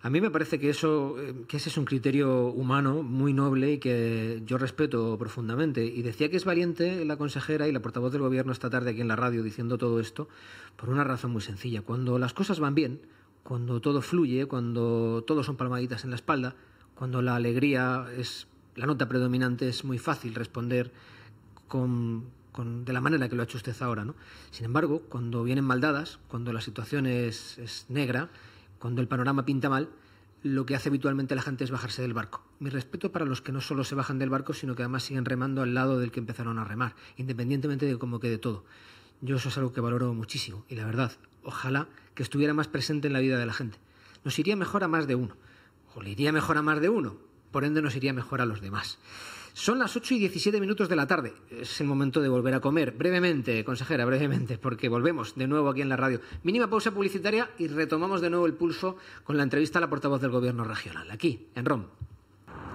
A mí me parece que, eso, eh, que ese es un criterio humano muy noble y que yo respeto profundamente. Y decía que es valiente la consejera y la portavoz del gobierno esta tarde aquí en la radio diciendo todo esto por una razón muy sencilla. Cuando las cosas van bien, cuando todo fluye, cuando todos son palmaditas en la espalda, cuando la alegría es la nota predominante, es muy fácil responder con, con, de la manera que lo ha hecho usted ahora. ¿no? Sin embargo, cuando vienen maldadas, cuando la situación es, es negra, cuando el panorama pinta mal, lo que hace habitualmente la gente es bajarse del barco. Mi respeto para los que no solo se bajan del barco, sino que además siguen remando al lado del que empezaron a remar, independientemente de cómo quede todo. Yo eso es algo que valoro muchísimo, y la verdad, ojalá que estuviera más presente en la vida de la gente. Nos iría mejor a más de uno, o le iría mejor a más de uno, por ende nos iría mejor a los demás. Son las ocho y diecisiete minutos de la tarde. Es el momento de volver a comer. Brevemente, consejera, brevemente, porque volvemos de nuevo aquí en la radio. Mínima pausa publicitaria y retomamos de nuevo el pulso con la entrevista a la portavoz del Gobierno Regional, aquí, en ROM.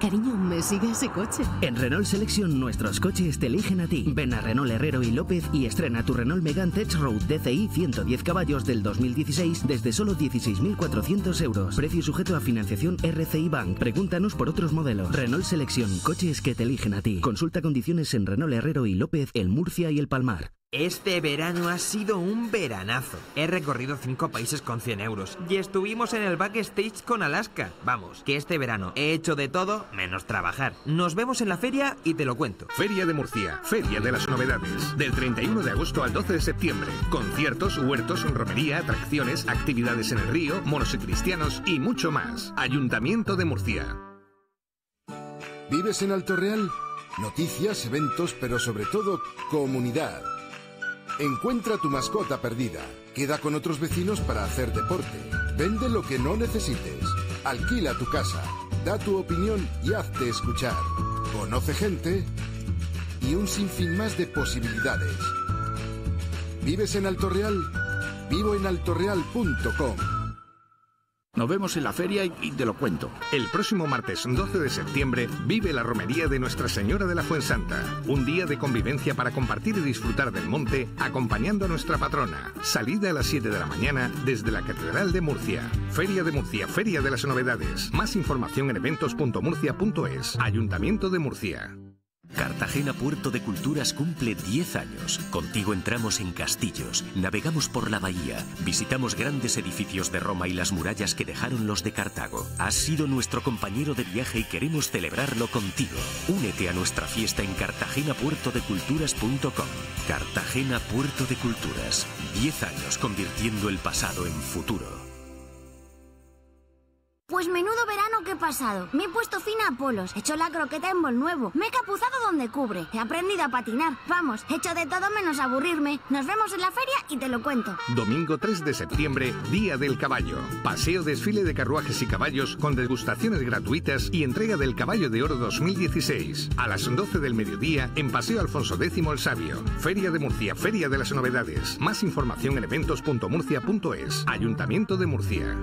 Cariño, ¿me sigue ese coche? En Renault Selección, nuestros coches te eligen a ti. Ven a Renault Herrero y López y estrena tu Renault Megane Tech Road DCI 110 caballos del 2016 desde solo 16.400 euros. Precio sujeto a financiación RCI Bank. Pregúntanos por otros modelos. Renault Selección, coches que te eligen a ti. Consulta condiciones en Renault Herrero y López, el Murcia y el Palmar. Este verano ha sido un veranazo. He recorrido cinco países con 100 euros y estuvimos en el backstage con Alaska. Vamos, que este verano he hecho de todo menos trabajar. Nos vemos en la feria y te lo cuento. Feria de Murcia, Feria de las Novedades. Del 31 de agosto al 12 de septiembre. Conciertos, huertos, romería, atracciones, actividades en el río, monos y cristianos y mucho más. Ayuntamiento de Murcia. ¿Vives en Alto Real? Noticias, eventos, pero sobre todo comunidad. Encuentra tu mascota perdida. Queda con otros vecinos para hacer deporte. Vende lo que no necesites. Alquila tu casa. Da tu opinión y hazte escuchar. Conoce gente y un sinfín más de posibilidades. ¿Vives en Altorreal? Vivo en nos vemos en la feria y te lo cuento. El próximo martes 12 de septiembre vive la romería de Nuestra Señora de la Fuensanta. Un día de convivencia para compartir y disfrutar del monte acompañando a nuestra patrona. Salida a las 7 de la mañana desde la Catedral de Murcia. Feria de Murcia, Feria de las Novedades. Más información en eventos.murcia.es. Ayuntamiento de Murcia. Cartagena Puerto de Culturas cumple 10 años. Contigo entramos en castillos, navegamos por la bahía, visitamos grandes edificios de Roma y las murallas que dejaron los de Cartago. Has sido nuestro compañero de viaje y queremos celebrarlo contigo. Únete a nuestra fiesta en cartagenapuertodeculturas.com. Cartagena Puerto de Culturas, 10 años convirtiendo el pasado en futuro. Pues menudo verano que he pasado. Me he puesto fin a polos, he hecho la croqueta en bol nuevo, me he capuzado donde cubre, he aprendido a patinar. Vamos, he hecho de todo menos aburrirme. Nos vemos en la feria y te lo cuento. Domingo 3 de septiembre, Día del Caballo. Paseo, desfile de carruajes y caballos con degustaciones gratuitas y entrega del Caballo de Oro 2016. A las 12 del mediodía en Paseo Alfonso X el Sabio. Feria de Murcia, Feria de las Novedades. Más información en eventos.murcia.es. Ayuntamiento de Murcia.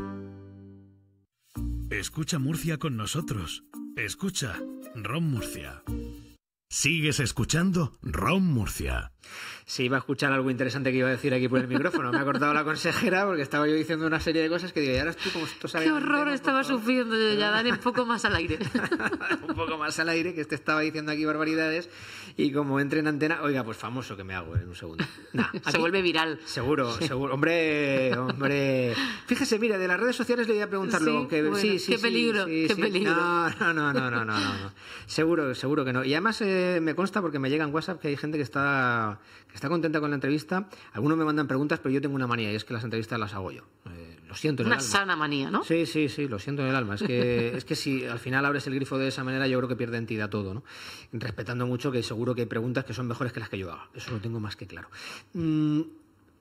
Escucha Murcia con nosotros. Escucha Ron Murcia. Sigues escuchando Ron Murcia se iba a escuchar algo interesante que iba a decir aquí por el micrófono. Me ha cortado la consejera porque estaba yo diciendo una serie de cosas que digo, y ahora tú como esto Qué horror estaba sufriendo yo ya, dan un (laughs) poco más al aire. (laughs) un poco más al aire, que este estaba diciendo aquí barbaridades y como entre en antena, oiga, pues famoso que me hago en un segundo. (laughs) se vuelve viral. Seguro, seguro. Hombre, hombre. Fíjese, mira, de las redes sociales le voy a preguntar Sí, sí, qué peligro, qué peligro. No, no, no, no, no, no, Seguro, seguro que no. Y además eh, me consta porque me llegan WhatsApp que hay gente que está que está contenta con la entrevista. Algunos me mandan preguntas, pero yo tengo una manía y es que las entrevistas las hago yo. Eh, lo siento. En una el alma. una sana manía, ¿no? Sí, sí, sí, lo siento en el alma. Es que, (laughs) es que si al final abres el grifo de esa manera, yo creo que pierde entidad todo, ¿no? Respetando mucho que seguro que hay preguntas que son mejores que las que yo hago. Eso lo tengo más que claro. Mm,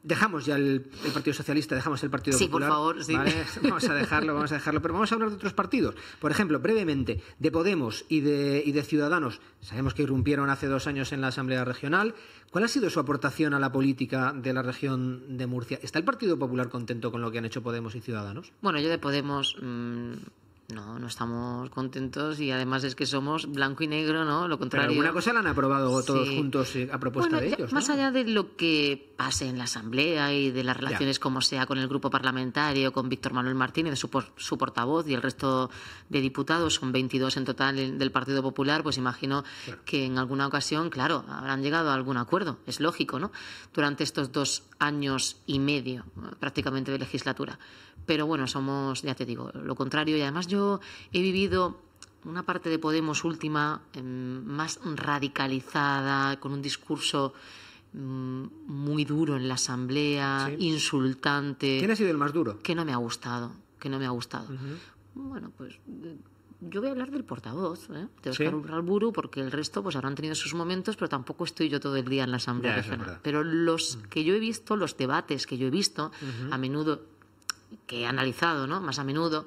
Dejamos ya el, Partido Socialista, dejamos el Partido Popular. Sí, por favor, (laughs) Vamos a dejarlo, vamos a dejarlo. Pero vamos a hablar de otros partidos. Por ejemplo, brevemente, de Podemos y de, Ciudadanos. Sabemos que irrumpieron hace dos años en la Asamblea Regional. ¿Cuál ha sido su aportación a la política de la región de Murcia? ¿Está el Partido Popular contento con lo que han hecho Podemos y Ciudadanos? Bueno, yo de Podemos. Mm, no, no estamos contentos y además es que somos blanco y negro, ¿no? Lo contrario. Pero alguna cosa la han aprobado todos juntos eh, a propuesta de ellos. Más allá de lo que pase en la Asamblea y de las relaciones como sea con el grupo parlamentario, con Víctor Manuel Martínez, su, su portavoz y el resto de diputados, son 22 en total del Partido Popular, pues imagino que en alguna ocasión, claro, habrán llegado a algún acuerdo, es lógico, ¿no? Durante estos dos años y medio prácticamente de legislatura. Pero bueno, somos, ya te digo, lo contrario y además yo he vivido una parte de Podemos última em, más radicalizada, con un discurso mm, muy duro en la asamblea, insultante. ¿Quién ha sido el más duro? Que no me ha gustado, que no me ha gustado. Bueno, pues yo voy a hablar del portavoz, ¿eh? de Oscar ¿Sí? porque el resto pues habrán tenido sus momentos, pero tampoco estoy yo todo el día en la Asamblea general Pero los mm. que yo he visto, los debates que yo he visto, a menudo, que he analizado, ¿no? Más a menudo,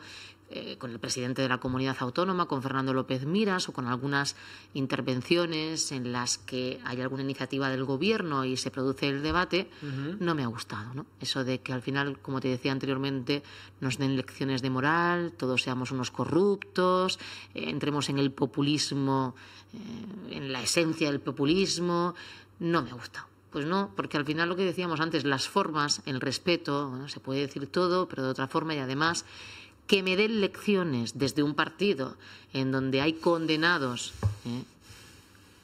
eh, con el presidente de la comunidad autónoma, con Fernando López Miras o con algunas intervenciones en las que hay alguna iniciativa del gobierno y se produce el debate, no me ha gustado. ¿no? Eso de que al final, como te decía anteriormente, nos den lecciones de moral, todos seamos unos corruptos, eh, entremos en el populismo, eh, en la esencia del populismo, no me ha gustado. Pues no, porque al final lo que decíamos antes, las formas, el respeto, se puede decir todo, pero de otra forma y además que me den lecciones desde un partido en donde hay condenados ¿eh?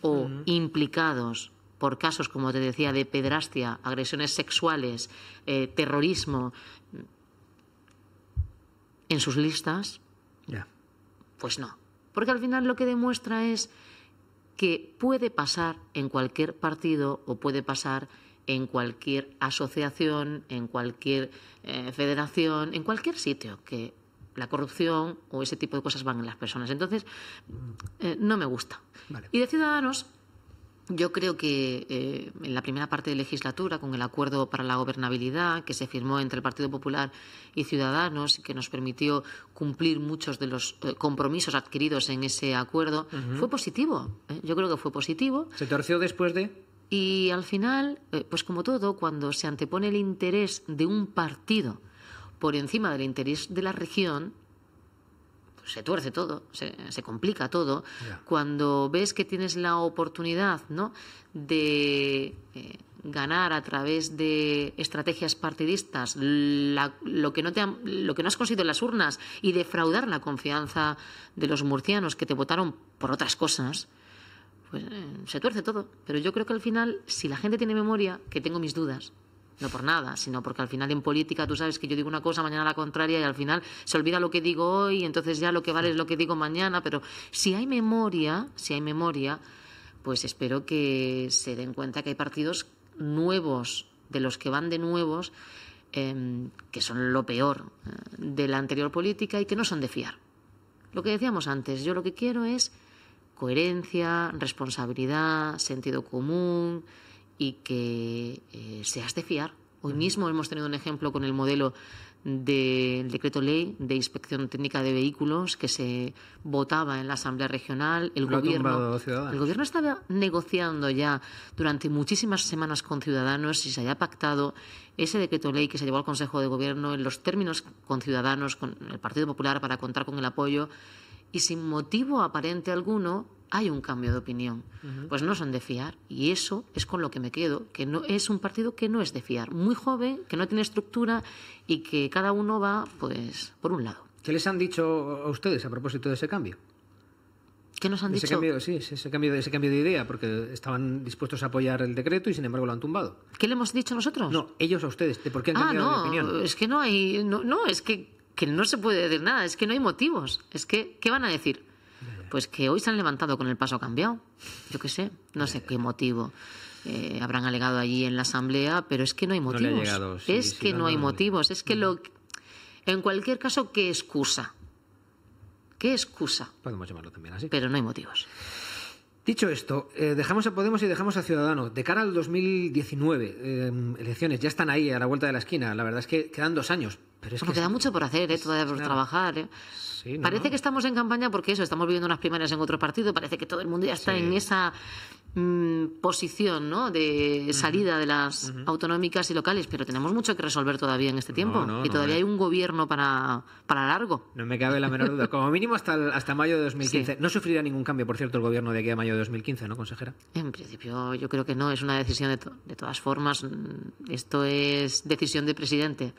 o implicados por casos, como te decía, de pedrastia, agresiones sexuales, eh, terrorismo, en sus listas, pues no. Porque al final lo que demuestra es que puede pasar en cualquier partido o puede pasar en cualquier asociación, en cualquier eh, federación, en cualquier sitio que la corrupción o ese tipo de cosas van en las personas. Entonces, mm, eh, no me gusta. Y de Ciudadanos, yo creo que eh, en la primera parte de legislatura, con el acuerdo para la gobernabilidad que se firmó entre el Partido Popular y Ciudadanos y que nos permitió cumplir muchos de los eh, compromisos adquiridos en ese acuerdo, fue positivo. Yo creo que fue positivo. ¿Se torció después de...? Y al final, pues como todo, cuando se antepone el interés de un partido por encima del interés de la región, se tuerce todo, se, complica todo, cuando ves que tienes la oportunidad ¿no? de eh, ganar a través de estrategias partidistas lo, que no te lo que no has conseguido en las urnas y defraudar la confianza de los murcianos que te votaron por otras cosas, pues eh, se tuerce todo. Pero yo creo que al final, si la gente tiene memoria, que tengo mis dudas, no por nada, sino porque al final en política tú sabes que yo digo una cosa, mañana la contraria y al final se olvida lo que digo hoy, entonces ya lo que vale es lo que digo mañana, pero si hay memoria, si hay memoria, pues espero que se den cuenta que hay partidos nuevos, de los que van de nuevos, em, que son lo peor eh, de la anterior política y que no son de fiar. Lo que decíamos antes, yo lo que quiero es coherencia, responsabilidad, sentido común, y que eh, se seas de fiar. Hoy mismo hemos tenido un ejemplo con el modelo del decreto ley de inspección técnica de vehículos que se votaba en la Asamblea Regional. El, gobierno, el gobierno estaba negociando ya durante muchísimas semanas con Ciudadanos y se haya pactado ese decreto ley que se llevó al Consejo de Gobierno en los términos con Ciudadanos, con el Partido Popular, para contar con el apoyo. Y sin motivo aparente alguno, hay un cambio de opinión. Pues no son de fiar. Y eso es con lo que me quedo, que no es un partido que no es de fiar. Muy joven, que no tiene estructura y que cada uno va, pues, por un lado. ¿Qué les han dicho a ustedes a propósito de ese cambio? ¿Qué nos han dicho? sí, ese cambio, ese cambio de idea, porque estaban dispuestos a apoyar el decreto y sin embargo lo han tumbado. ¿Qué le hemos dicho nosotros? No, ellos a ustedes, de por qué han cambiado de ah, opinión. Es que no hay. No, no es que, que no se puede decir nada, es que no hay motivos. Es que, ¿qué van a decir? Pues que hoy se han levantado con el paso cambiado. Yo qué sé, no sé qué motivo. Eh, habrán alegado allí en la asamblea, pero es que no hay motivos. es que no, hay motivos. Es que lo. En cualquier caso, ¿qué excusa? ¿Qué excusa? Podemos llamarlo también así. Pero no hay motivos. Dicho esto, eh, dejamos a Podemos y dejamos a Ciudadanos. De cara al 2019, em, elecciones ya están ahí, a la vuelta de la esquina. La verdad es que quedan dos años, pero queda mucho por hacer, ¿eh? todavía por trabajar. ¿eh? parece que estamos en campaña porque eso, estamos viviendo unas primarias en otro partido, parece que todo el mundo ya está en esa mm, posición de salida de las autonómicas y locales, pero tenemos mucho que resolver todavía en este tiempo y todavía hay un gobierno para, largo. No me cabe la menor duda. Como mínimo hasta, mayo de 2015. No sufrirá ningún cambio, por cierto, el gobierno de aquí a mayo de 2015, ¿no, consejera? En principio yo creo que no, es una decisión de, de todas formas, mm, esto es decisión de presidente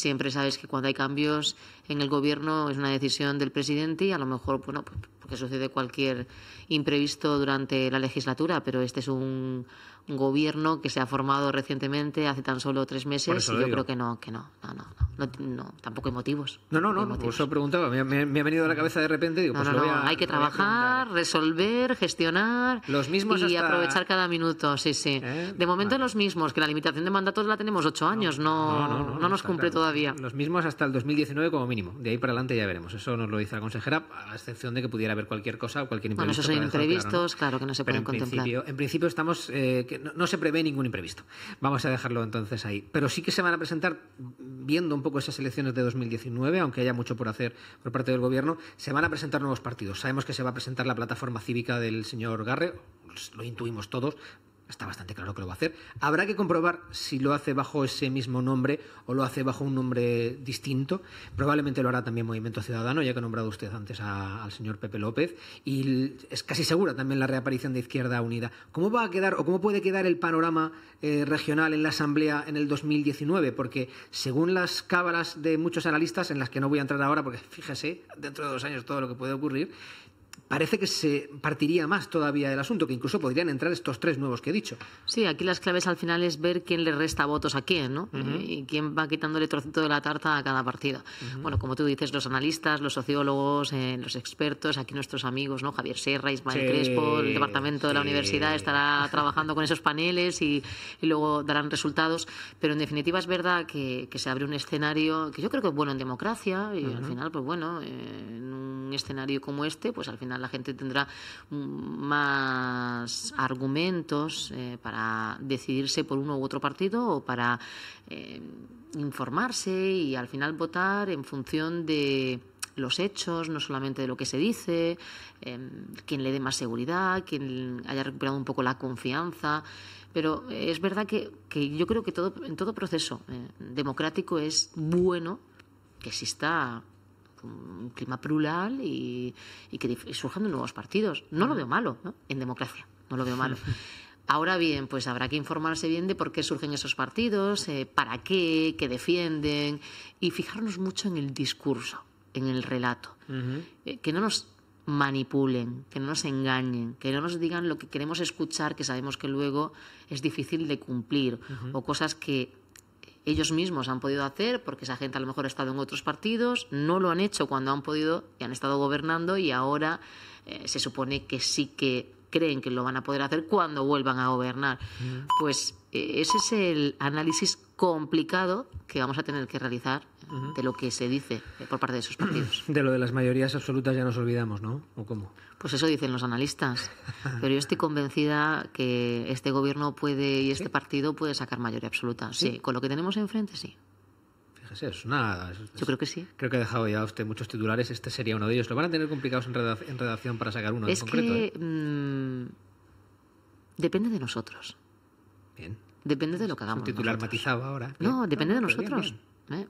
siempre sabes que cuando hay cambios en el gobierno es una decisión del presidente y a lo mejor, bueno, pues porque sucede cualquier imprevisto durante la legislatura, pero este es un gobierno que se ha formado recientemente, hace tan solo tres meses, y yo creo que no, que no, no, no, no, tampoco hay motivos. No, no, no, por eso preguntaba, me, ha venido a la cabeza de repente, digo, pues lo hay que trabajar, resolver, gestionar los mismos y aprovechar cada minuto, sí, sí. ¿Eh? De momento los mismos, que la limitación de mandatos la tenemos ocho años, no, no, nos cumple todavía. Los mismos hasta el 2019 como mínimo, de ahí para adelante ya veremos, eso nos lo dice la consejera, a excepción de que pudiera haber cualquier cosa o cualquier imprevisto. Bueno, esos son imprevistos, claro, que no se pueden en contemplar. Principio, en principio estamos... Eh, no, no, se prevé ningún imprevisto. Vamos a dejarlo entonces ahí. Pero sí que se van a presentar, viendo un poco esas elecciones de 2019, aunque haya mucho por hacer por parte del gobierno, se van a presentar nuevos partidos. Sabemos que se va a presentar la plataforma cívica del señor Garre, lo intuimos todos, está bastante claro que lo va a hacer. Habrá que comprobar si lo hace bajo ese mismo nombre o lo hace bajo un nombre distinto. Probablemente lo hará también Movimiento Ciudadano, ya que ha nombrado usted antes al señor Pepe López. Y es casi segura también la reaparición de Izquierda Unida. ¿Cómo va a quedar o cómo puede quedar el panorama eh, regional en la Asamblea en el 2019? Porque según las cábalas de muchos analistas, en las que no voy a entrar ahora porque fíjese, dentro de dos años todo lo que puede ocurrir, parece que se partiría más todavía del asunto, que incluso podrían entrar estos tres nuevos que he dicho. Sí, aquí las claves al final es ver quién le resta votos a quién, ¿no? Eh, y quién va quitándole trocito de la tarta a cada partida. Bueno, como tú dices, los analistas, los sociólogos, eh, los expertos, aquí nuestros amigos, ¿no? Javier Serra, Ismael Crespo, el departamento de la universidad estará trabajando con esos paneles y, luego darán resultados. Pero en definitiva es verdad que, se abre un escenario que yo creo que es bueno en democracia y al final, pues bueno, eh, en un escenario como este, pues al final la gente tendrá más argumentos eh, para decidirse por uno u otro partido o para eh, informarse y al final votar en función de los hechos, no solamente de lo que se dice, eh, quien le dé más seguridad, quien haya recuperado un poco la confianza. Pero es verdad que, yo creo que todo, en todo proceso democrático es bueno que exista un clima plural y, que surjan nuevos partidos. No lo veo malo, ¿no? En democracia, no lo veo malo. (laughs) Ahora bien, pues habrá que informarse bien de por qué surgen esos partidos, eh, para qué, qué defienden y fijarnos mucho en el discurso, en el relato. Eh, que no nos manipulen, que no nos engañen, que no nos digan lo que queremos escuchar, que sabemos que luego es difícil de cumplir, o cosas que ellos mismos han podido hacer, porque esa gente a lo mejor ha estado en otros partidos, no lo han hecho cuando han podido y han estado gobernando y ahora eh, se supone que sí que creen que lo van a poder hacer cuando vuelvan a gobernar. Mm. Pues e, ese es el análisis complicado que vamos a tener que realizar de lo que se dice eh, por parte de esos partidos. (clears throat) De lo de las mayorías absolutas ya nos olvidamos, ¿no? ¿O cómo? Pues eso dicen los analistas. (laughs) Pero yo estoy convencida que este gobierno puede y este partido puede sacar mayoría absoluta. sí, con lo que tenemos enfrente, sí es Yo creo que sí. Creo que ha dejado ya usted muchos titulares, este sería uno de ellos. Lo van a tener complicados en, redacción para sacar uno en concreto. Que, ¿eh? mm, depende de nosotros. Bien. Depende de lo que hagamos. Un titular matizado ahora. No, depende de nosotros. ¿eh?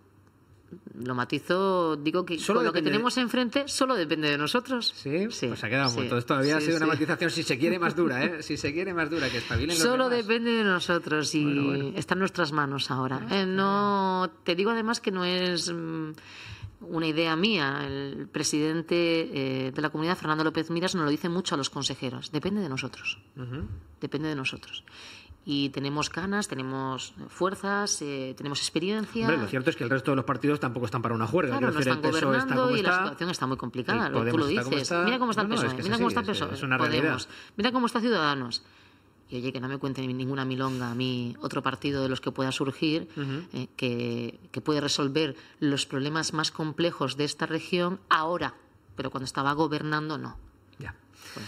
lo matizo, digo que solo con lo que tenemos enfrente solo depende de nosotros. Sí, pues sí pues ha quedado todavía ha sido una matización, si se quiere, más dura, ¿eh? (laughs) Si se quiere, más dura, que está los Solo depende de nosotros y está en nuestras manos ahora. Ah, eh, no, te digo además que no es mm, una idea mía. El presidente eh, de la comunidad, Fernando López Miras, nos lo dice mucho a los consejeros. Depende de nosotros. Depende de nosotros y tenemos ganas, tenemos fuerzas, eh, tenemos experiencia. lo cierto es que el resto de los partidos tampoco están para una juerga. no están gobernando y la situación está muy complicada. tú lo dices. Mira cómo está el PSOE, mira cómo está mira cómo está Ciudadanos. Y oye, que no me cuente ninguna milonga a mí, otro partido de los que pueda surgir, eh, que, que puede resolver los problemas más complejos de esta región ahora, pero cuando estaba gobernando no. Ya. Pues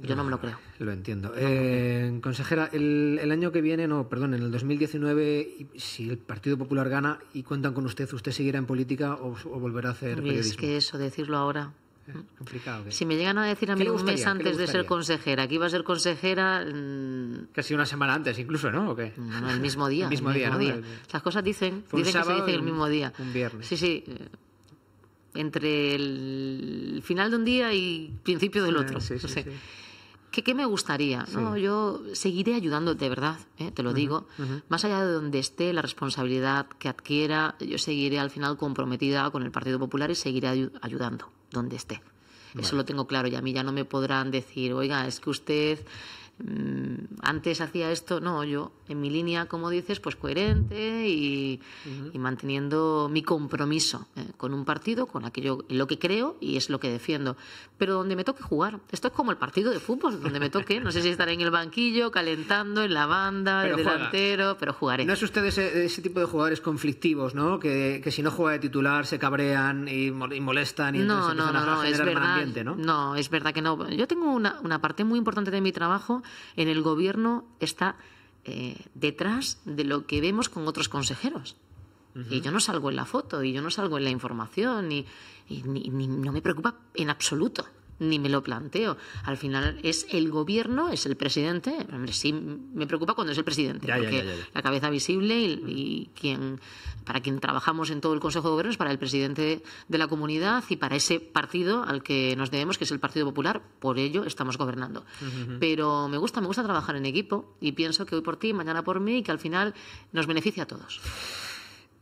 yo no, me lo creo. Lo entiendo. Eh, consejera, el, año que viene, no, perdón, en el 2019, si el Partido Popular gana y cuentan con usted, ¿usted seguirá en política o, volverá a hacer periodismo? Es que eso, decirlo ahora. Eh, complicado. ¿eh? Si me llegan a decir a mí un mes antes de ser consejera, que iba a ser consejera. Mm, Casi una semana antes, incluso, ¿no? ¿O qué? el mismo día. (laughs) el mismo, día, Las cosas dicen, dicen que se dice el mismo día. Un viernes. Sí, sí entre el final de un día y principio del otro. Sí, ¿Qué, me gustaría? No, yo seguiré ayudando de verdad, ¿eh? te lo digo. Más allá de donde esté la responsabilidad que adquiera, yo seguiré al final comprometida con el Partido Popular y seguiré ayudando donde esté. Eso lo tengo claro y a mí ya no me podrán decir, oiga, es que usted Mm, antes hacía esto, no, yo en mi línea, como dices, pues coherente y, manteniendo mi compromiso eh, con un partido, con aquello, lo que creo y es lo que defiendo. Pero donde me toque jugar, esto es como el partido de fútbol, donde me toque, no sé si estaré en el banquillo, calentando, en la banda, delantero, pero jugaré. No es usted ese, tipo de jugadores conflictivos, ¿no? Que, si no juega de titular se cabrean y, molestan y no, no, no, no, es verdad, ¿no? No, es verdad que no. Yo tengo una, una parte muy importante de mi trabajo en el gobierno está eh, detrás de lo que vemos con otros consejeros. Y yo no salgo en la foto, y yo no salgo en la información, y no me preocupa en absoluto ni me lo planteo. Al final es el gobierno, es el presidente. Hombre, sí me preocupa cuando es el presidente, porque la cabeza visible y, para quien trabajamos en todo el Consejo de Gobierno es para el presidente de la comunidad y para ese partido al que nos debemos, que es el Partido Popular. Por ello estamos gobernando. Pero me gusta, me gusta trabajar en equipo y pienso que hoy por ti, mañana por mí y que al final nos beneficia a todos.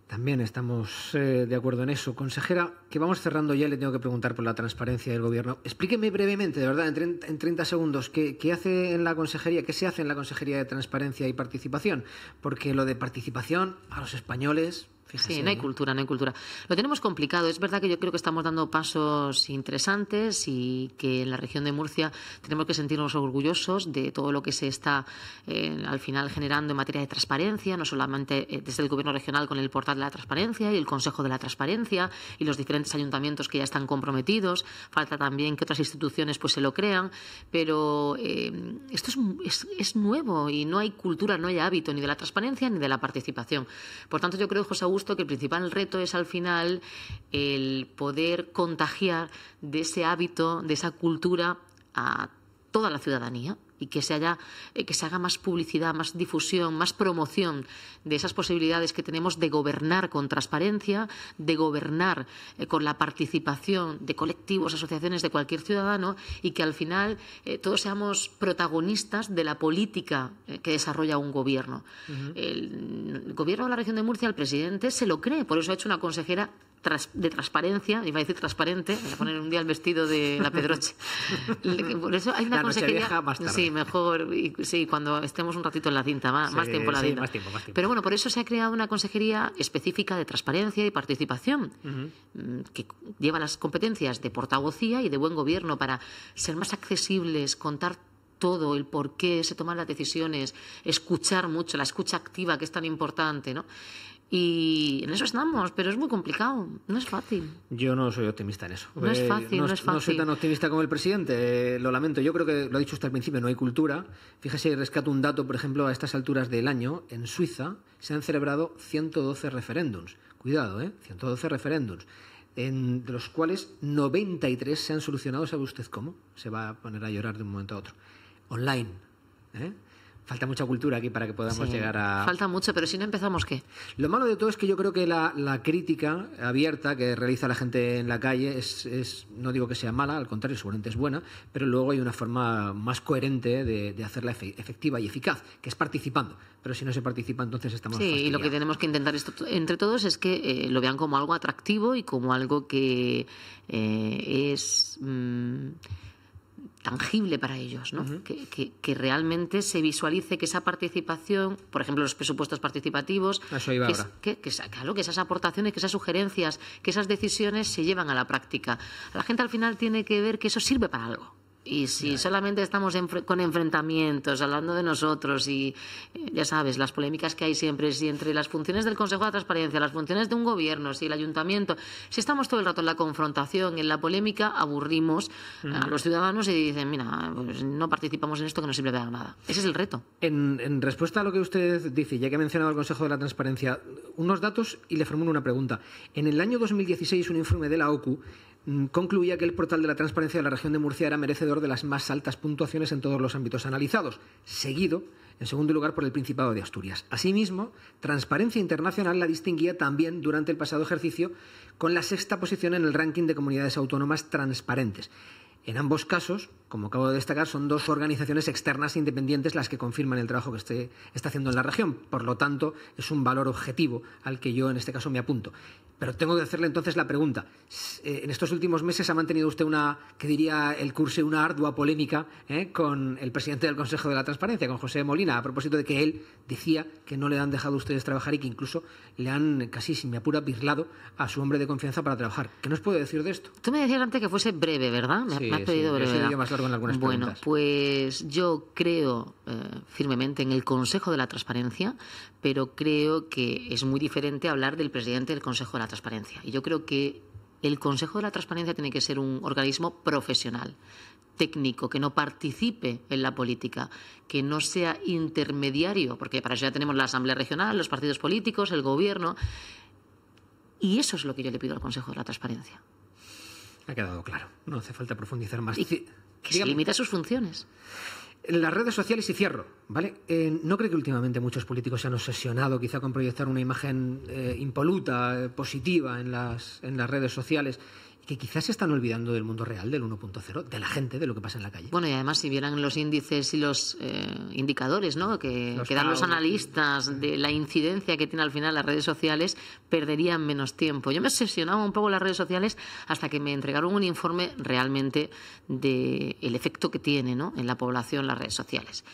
También estamos eh, de acuerdo en eso. Consejera, que vamos cerrando ya, le tengo que preguntar por la transparencia del Gobierno. Explíqueme brevemente, de verdad, en 30, segundos, ¿qué, hace en la Consejería, qué se hace en la Consejería de Transparencia y Participación? Porque lo de participación a los españoles sí, no hay cultura, no hay cultura. Lo tenemos complicado. Es verdad que yo creo que estamos dando pasos interesantes y que en la región de Murcia tenemos que sentirnos orgullosos de todo lo que se está eh, al final generando en materia de transparencia, no solamente eh, desde el gobierno regional con el portal de la transparencia y el Consejo de la Transparencia y los diferentes ayuntamientos que ya están comprometidos. Falta también que otras instituciones pues se lo crean, pero eh, esto es, es nuevo y no hay cultura, no hay hábito ni de la transparencia ni de la participación. Por tanto, yo creo, José Augusto, Justo que el principal reto es al final el poder contagiar de ese hábito, de esa cultura a toda la ciudadanía y que se, haya, eh, que se haga más publicidad, más difusión, más promoción de esas posibilidades que tenemos de gobernar con transparencia, de gobernar eh, con la participación de colectivos, asociaciones, de cualquier ciudadano y que al final eh, todos seamos protagonistas de la política que desarrolla un gobierno. el gobierno de la región de Murcia, el presidente, se lo cree, por eso ha hecho una consejera de transparencia, iba a decir transparente, voy a poner un día el vestido de la Pedroche. (laughs) Por eso hay una consejería. Sí, mejor, y, sí, cuando estemos un ratito en la cinta, más, tiempo en la cinta. Pero bueno, por eso se ha creado una consejería específica de transparencia y participación, mm, que lleva las competencias de portavocía y de buen gobierno para ser más accesibles, contar todo, el por qué se toman las decisiones, escuchar mucho, la escucha activa que es tan importante, ¿no? Y en eso estamos, pero es muy complicado, no es fácil. Yo no soy optimista en eso. No es eh, fácil, no, soy tan optimista como el presidente, eh, lo lamento. Yo creo que lo ha dicho usted al principio, no hay cultura. Fíjese, rescato un dato, por ejemplo, a estas alturas del año, en Suiza se han celebrado 112 referéndums. Cuidado, ¿eh? 112 referéndums. En, de los cuales 93 se han solucionado, ¿sabe usted cómo? Se va a poner a llorar de un momento a otro. Online. ¿eh? Falta mucha cultura aquí para que podamos llegar a. Falta mucho, pero si no empezamos, ¿qué? Lo malo de todo es que yo creo que la, crítica abierta que realiza la gente en la calle es, es, no digo que sea mala, al contrario, seguramente es buena, pero luego hay una forma más coherente de, hacerla efectiva y eficaz, que es participando. Pero si no se participa, entonces estamos. Sí, y lo que tenemos que intentar esto entre todos es que eh, lo vean como algo atractivo y como algo que eh, es. Mm, tangible para ellos, que, realmente se visualice que esa participación, por ejemplo, los presupuestos participativos, que, que esas aportaciones, que esas sugerencias, que esas decisiones se llevan a la práctica. La gente al final tiene que ver que eso sirve para algo. Y si solamente estamos con enfrentamientos, hablando de nosotros y, eh, ya sabes, las polémicas que hay siempre, si entre las funciones del Consejo de Transparencia, las funciones de un gobierno, si el ayuntamiento, si estamos todo el rato en la confrontación, en la polémica, aburrimos a los ciudadanos y dicen, mira, pues no participamos en esto que no sirve para nada. Ese es el reto. En, respuesta a lo que usted dice, ya que ha mencionado el Consejo de la Transparencia, unos datos y le formulo una pregunta. En el año 2016, un informe de la OCU Mm, concluía que el portal de la transparencia de la región de Murcia era merecedor de las más altas puntuaciones en todos los ámbitos analizados, seguido, en segundo lugar, por el Principado de Asturias. Asimismo, Transparencia Internacional la distinguía también durante el pasado ejercicio con la sexta posición en el ranking de comunidades autónomas transparentes. En ambos casos, como acabo de destacar, son dos organizaciones externas independientes las que confirman el trabajo que usted está haciendo en la región. Por lo tanto, es un valor objetivo al que yo en este caso me apunto. Pero tengo que hacerle entonces la pregunta. Eh, en estos últimos meses ha mantenido usted una, que diría el curso, una ardua polémica eh, con el presidente del Consejo de la Transparencia, con José Molina, a propósito de que él decía que no le han dejado ustedes trabajar y que incluso le han, casi sin mi apura, birlado a su hombre de confianza para trabajar. ¿Qué nos puede decir de esto? Tú me decías antes que fuese breve, ¿verdad? Me, has pedido breve bueno, pues yo creo eh, firmemente en el Consejo de la Transparencia, pero creo que es muy diferente hablar del presidente del Consejo de la Transparencia. Y yo creo que el Consejo de la Transparencia tiene que ser un organismo profesional, técnico, que no participe en la política, que no sea intermediario, porque para eso ya tenemos la Asamblea Regional, los partidos políticos, el Gobierno. Y eso es lo que yo le pido al Consejo de la Transparencia. Ha quedado claro. No hace falta profundizar más. Que se limita sus funciones. Las redes sociales y cierro, ¿vale? Eh, ¿No creo que últimamente muchos políticos se han obsesionado quizá con proyectar una imagen eh, impoluta, eh, positiva en las redes sociales? que quizás se están olvidando del mundo real, del 1.0, de la gente, de lo que pasa en la calle. Bueno, y además si vieran los índices y los eh, indicadores ¿no? que, dan los analistas de la incidencia que tiene al final las redes sociales, perderían menos tiempo. Yo me obsesionaba un poco las redes sociales hasta que me entregaron un informe realmente del el efecto que tiene en la población las redes sociales.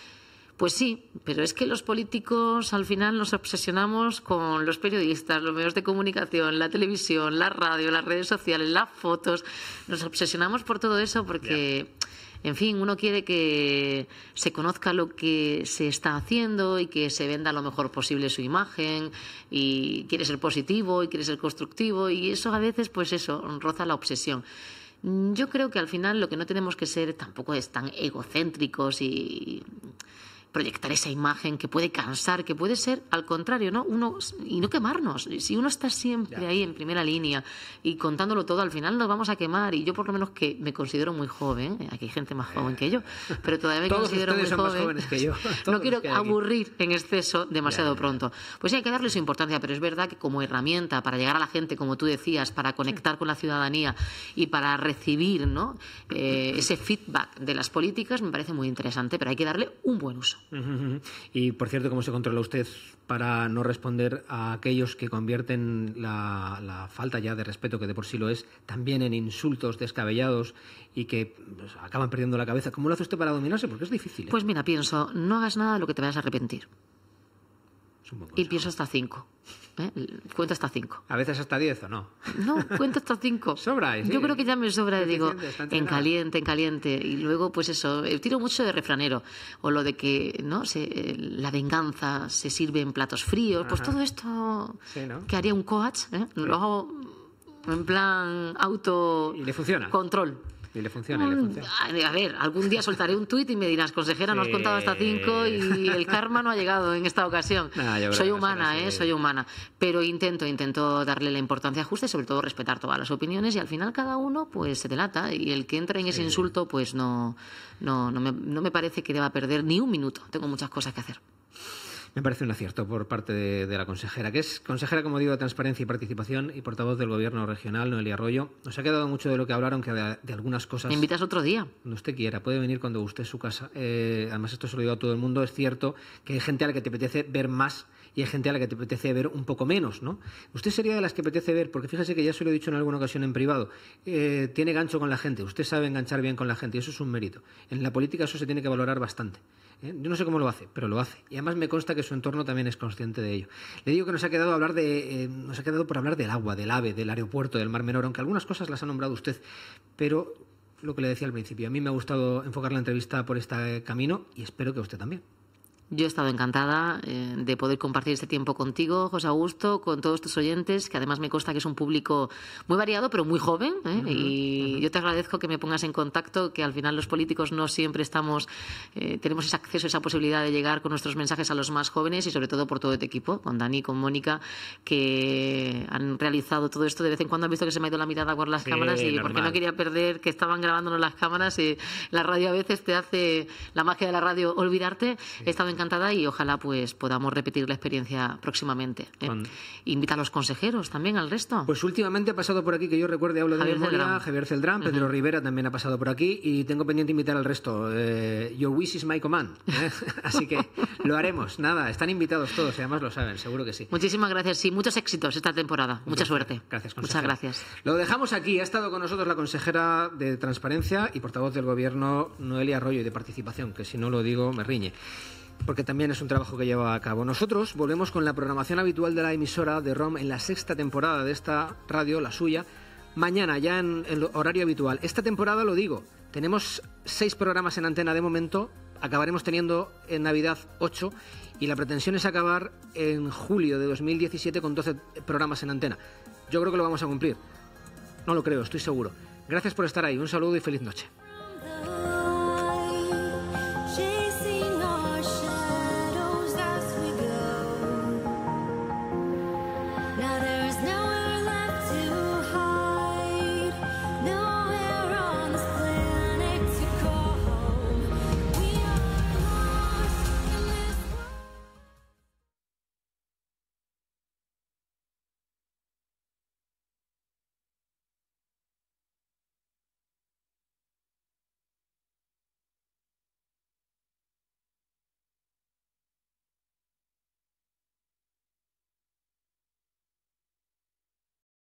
Pues sí, pero es que los políticos al final nos obsesionamos con los periodistas, los medios de comunicación, la televisión, la radio, las redes sociales, las fotos. Nos obsesionamos por todo eso porque, en fin, uno quiere que se conozca lo que se está haciendo y que se venda lo mejor posible su imagen y quiere ser positivo y quiere ser constructivo y eso a veces, pues eso, roza la obsesión. Yo creo que al final lo que no tenemos que ser tampoco es tan egocéntricos y proyectar esa imagen que puede cansar, que puede ser al contrario, ¿no? Uno, y no quemarnos. Si uno está siempre ahí en primera línea y contándolo todo, al final nos vamos a quemar. Y yo, por lo menos, que me considero muy joven, eh, aquí hay gente más joven que yo, pero todavía me (laughs) considero muy joven. (laughs) no quiero aburrir en exceso demasiado pronto. Pues sí, hay que darle su importancia, pero es verdad que como herramienta para llegar a la gente, como tú decías, para conectar con la ciudadanía y para recibir eh, ese feedback de las políticas, me parece muy interesante, pero hay que darle un buen uso. Y por cierto, ¿cómo se controla usted para no responder a aquellos que convierten la, falta ya de respeto, que de por sí lo es, también en insultos descabellados y que pues, acaban perdiendo la cabeza? ¿Cómo lo hace usted para dominarse? Porque es difícil. ¿eh? Pues mira, pienso, no hagas nada de lo que te vayas a arrepentir. Y pienso hasta cinco. ¿eh? Cuento hasta cinco. ¿A veces hasta diez o no? No, cuento hasta cinco. (laughs) sobra. Sí. ¿eh? Yo creo que ya me sobra, digo, en caliente, en caliente. Y luego, pues eso, eh, tiro mucho de refranero. O lo de que no eh, la venganza se sirve en platos fríos. Pues todo esto que haría un coach, lo hago en plan auto... le funciona. Control. Y le funciona, le funciona. A ver, algún día soltaré un tuit y me dirás, consejera, no nos has contado hasta cinco y el karma no ha llegado en esta ocasión. (laughs) soy humana, eh, soy humana. Pero intento, intento darle la importancia justa y sobre todo respetar todas las opiniones y al final cada uno pues se delata y el que entra en ese insulto pues no, no, no me parece que deba perder ni un minuto. Tengo muchas cosas que hacer. Me parece un acierto por parte de, la consejera, que es consejera, como digo, de Transparencia y Participación y portavoz del Gobierno Regional, Noelia Arroyo. Nos ha quedado mucho de lo que hablaron, que de, algunas cosas... Me invitas otro día. Cuando usted quiera, puede venir cuando usted su casa. Eh, además, esto se lo digo a todo el mundo, es cierto que hay gente a la que te apetece ver más y hay gente a la que te apetece ver un poco menos, ¿no? Usted sería de las que apetece ver, porque fíjese que ya se lo he dicho en alguna ocasión en privado, eh, tiene gancho con la gente, usted sabe enganchar bien con la gente y eso es un mérito. En la política eso se tiene que valorar bastante. ¿eh? Yo no sé cómo lo hace, pero lo hace. Y además me consta que su entorno también es consciente de ello. Le digo que nos ha quedado eh, nos ha quedado por hablar del agua, del ave, del aeropuerto, del Mar Menor, aunque algunas cosas las ha nombrado usted, pero lo que le decía al principio, a mí me ha gustado enfocar la entrevista por este camino y espero que a usted también. Yo he estado encantada eh, de poder compartir este tiempo contigo, José Augusto, con todos tus oyentes, que además me consta que es un público muy variado, pero muy joven. ¿eh? y yo te agradezco que me pongas en contacto, que al final los políticos no siempre estamos, eh, tenemos ese acceso, esa posibilidad de llegar con nuestros mensajes a los más jóvenes y sobre todo por todo tu equipo, con Dani, con Mónica, que han realizado todo esto. De vez en cuando han visto que se me ha ido la mirada por las cámaras y porque no quería perder que estaban grabándonos las cámaras y la radio a veces te hace la magia de la radio olvidarte. He estado encantada y ojalá pues podamos repetir la experiencia próximamente. Eh, invita a los consejeros también, al resto. Pues últimamente ha pasado por aquí, que yo recuerde, hablo de Javier memoria, Javier Celdrán, Pedro Rivera también ha pasado por aquí y tengo pendiente invitar al resto. Eh, your wish is my command. ¿eh? (laughs) Así que lo haremos. Nada, están invitados todos, y además lo saben, seguro que sí. Muchísimas gracias y muchos éxitos esta temporada. Mucha suerte. Gracias, Muchas gracias. Lo dejamos aquí. Ha estado con nosotros la consejera de Transparencia y portavoz del Gobierno, Noelia Arroyo, y de Participación, que si no lo digo me riñe porque también es un trabajo que lleva a cabo. Nosotros volvemos con la programación habitual de la emisora de ROM en la sexta temporada de esta radio, la suya, mañana ya en el horario habitual. Esta temporada lo digo, tenemos seis programas en antena de momento, acabaremos teniendo en Navidad ocho y la pretensión es acabar en julio de 2017 con 12 programas en antena. Yo creo que lo vamos a cumplir. No lo creo, estoy seguro. Gracias por estar ahí, un saludo y feliz noche.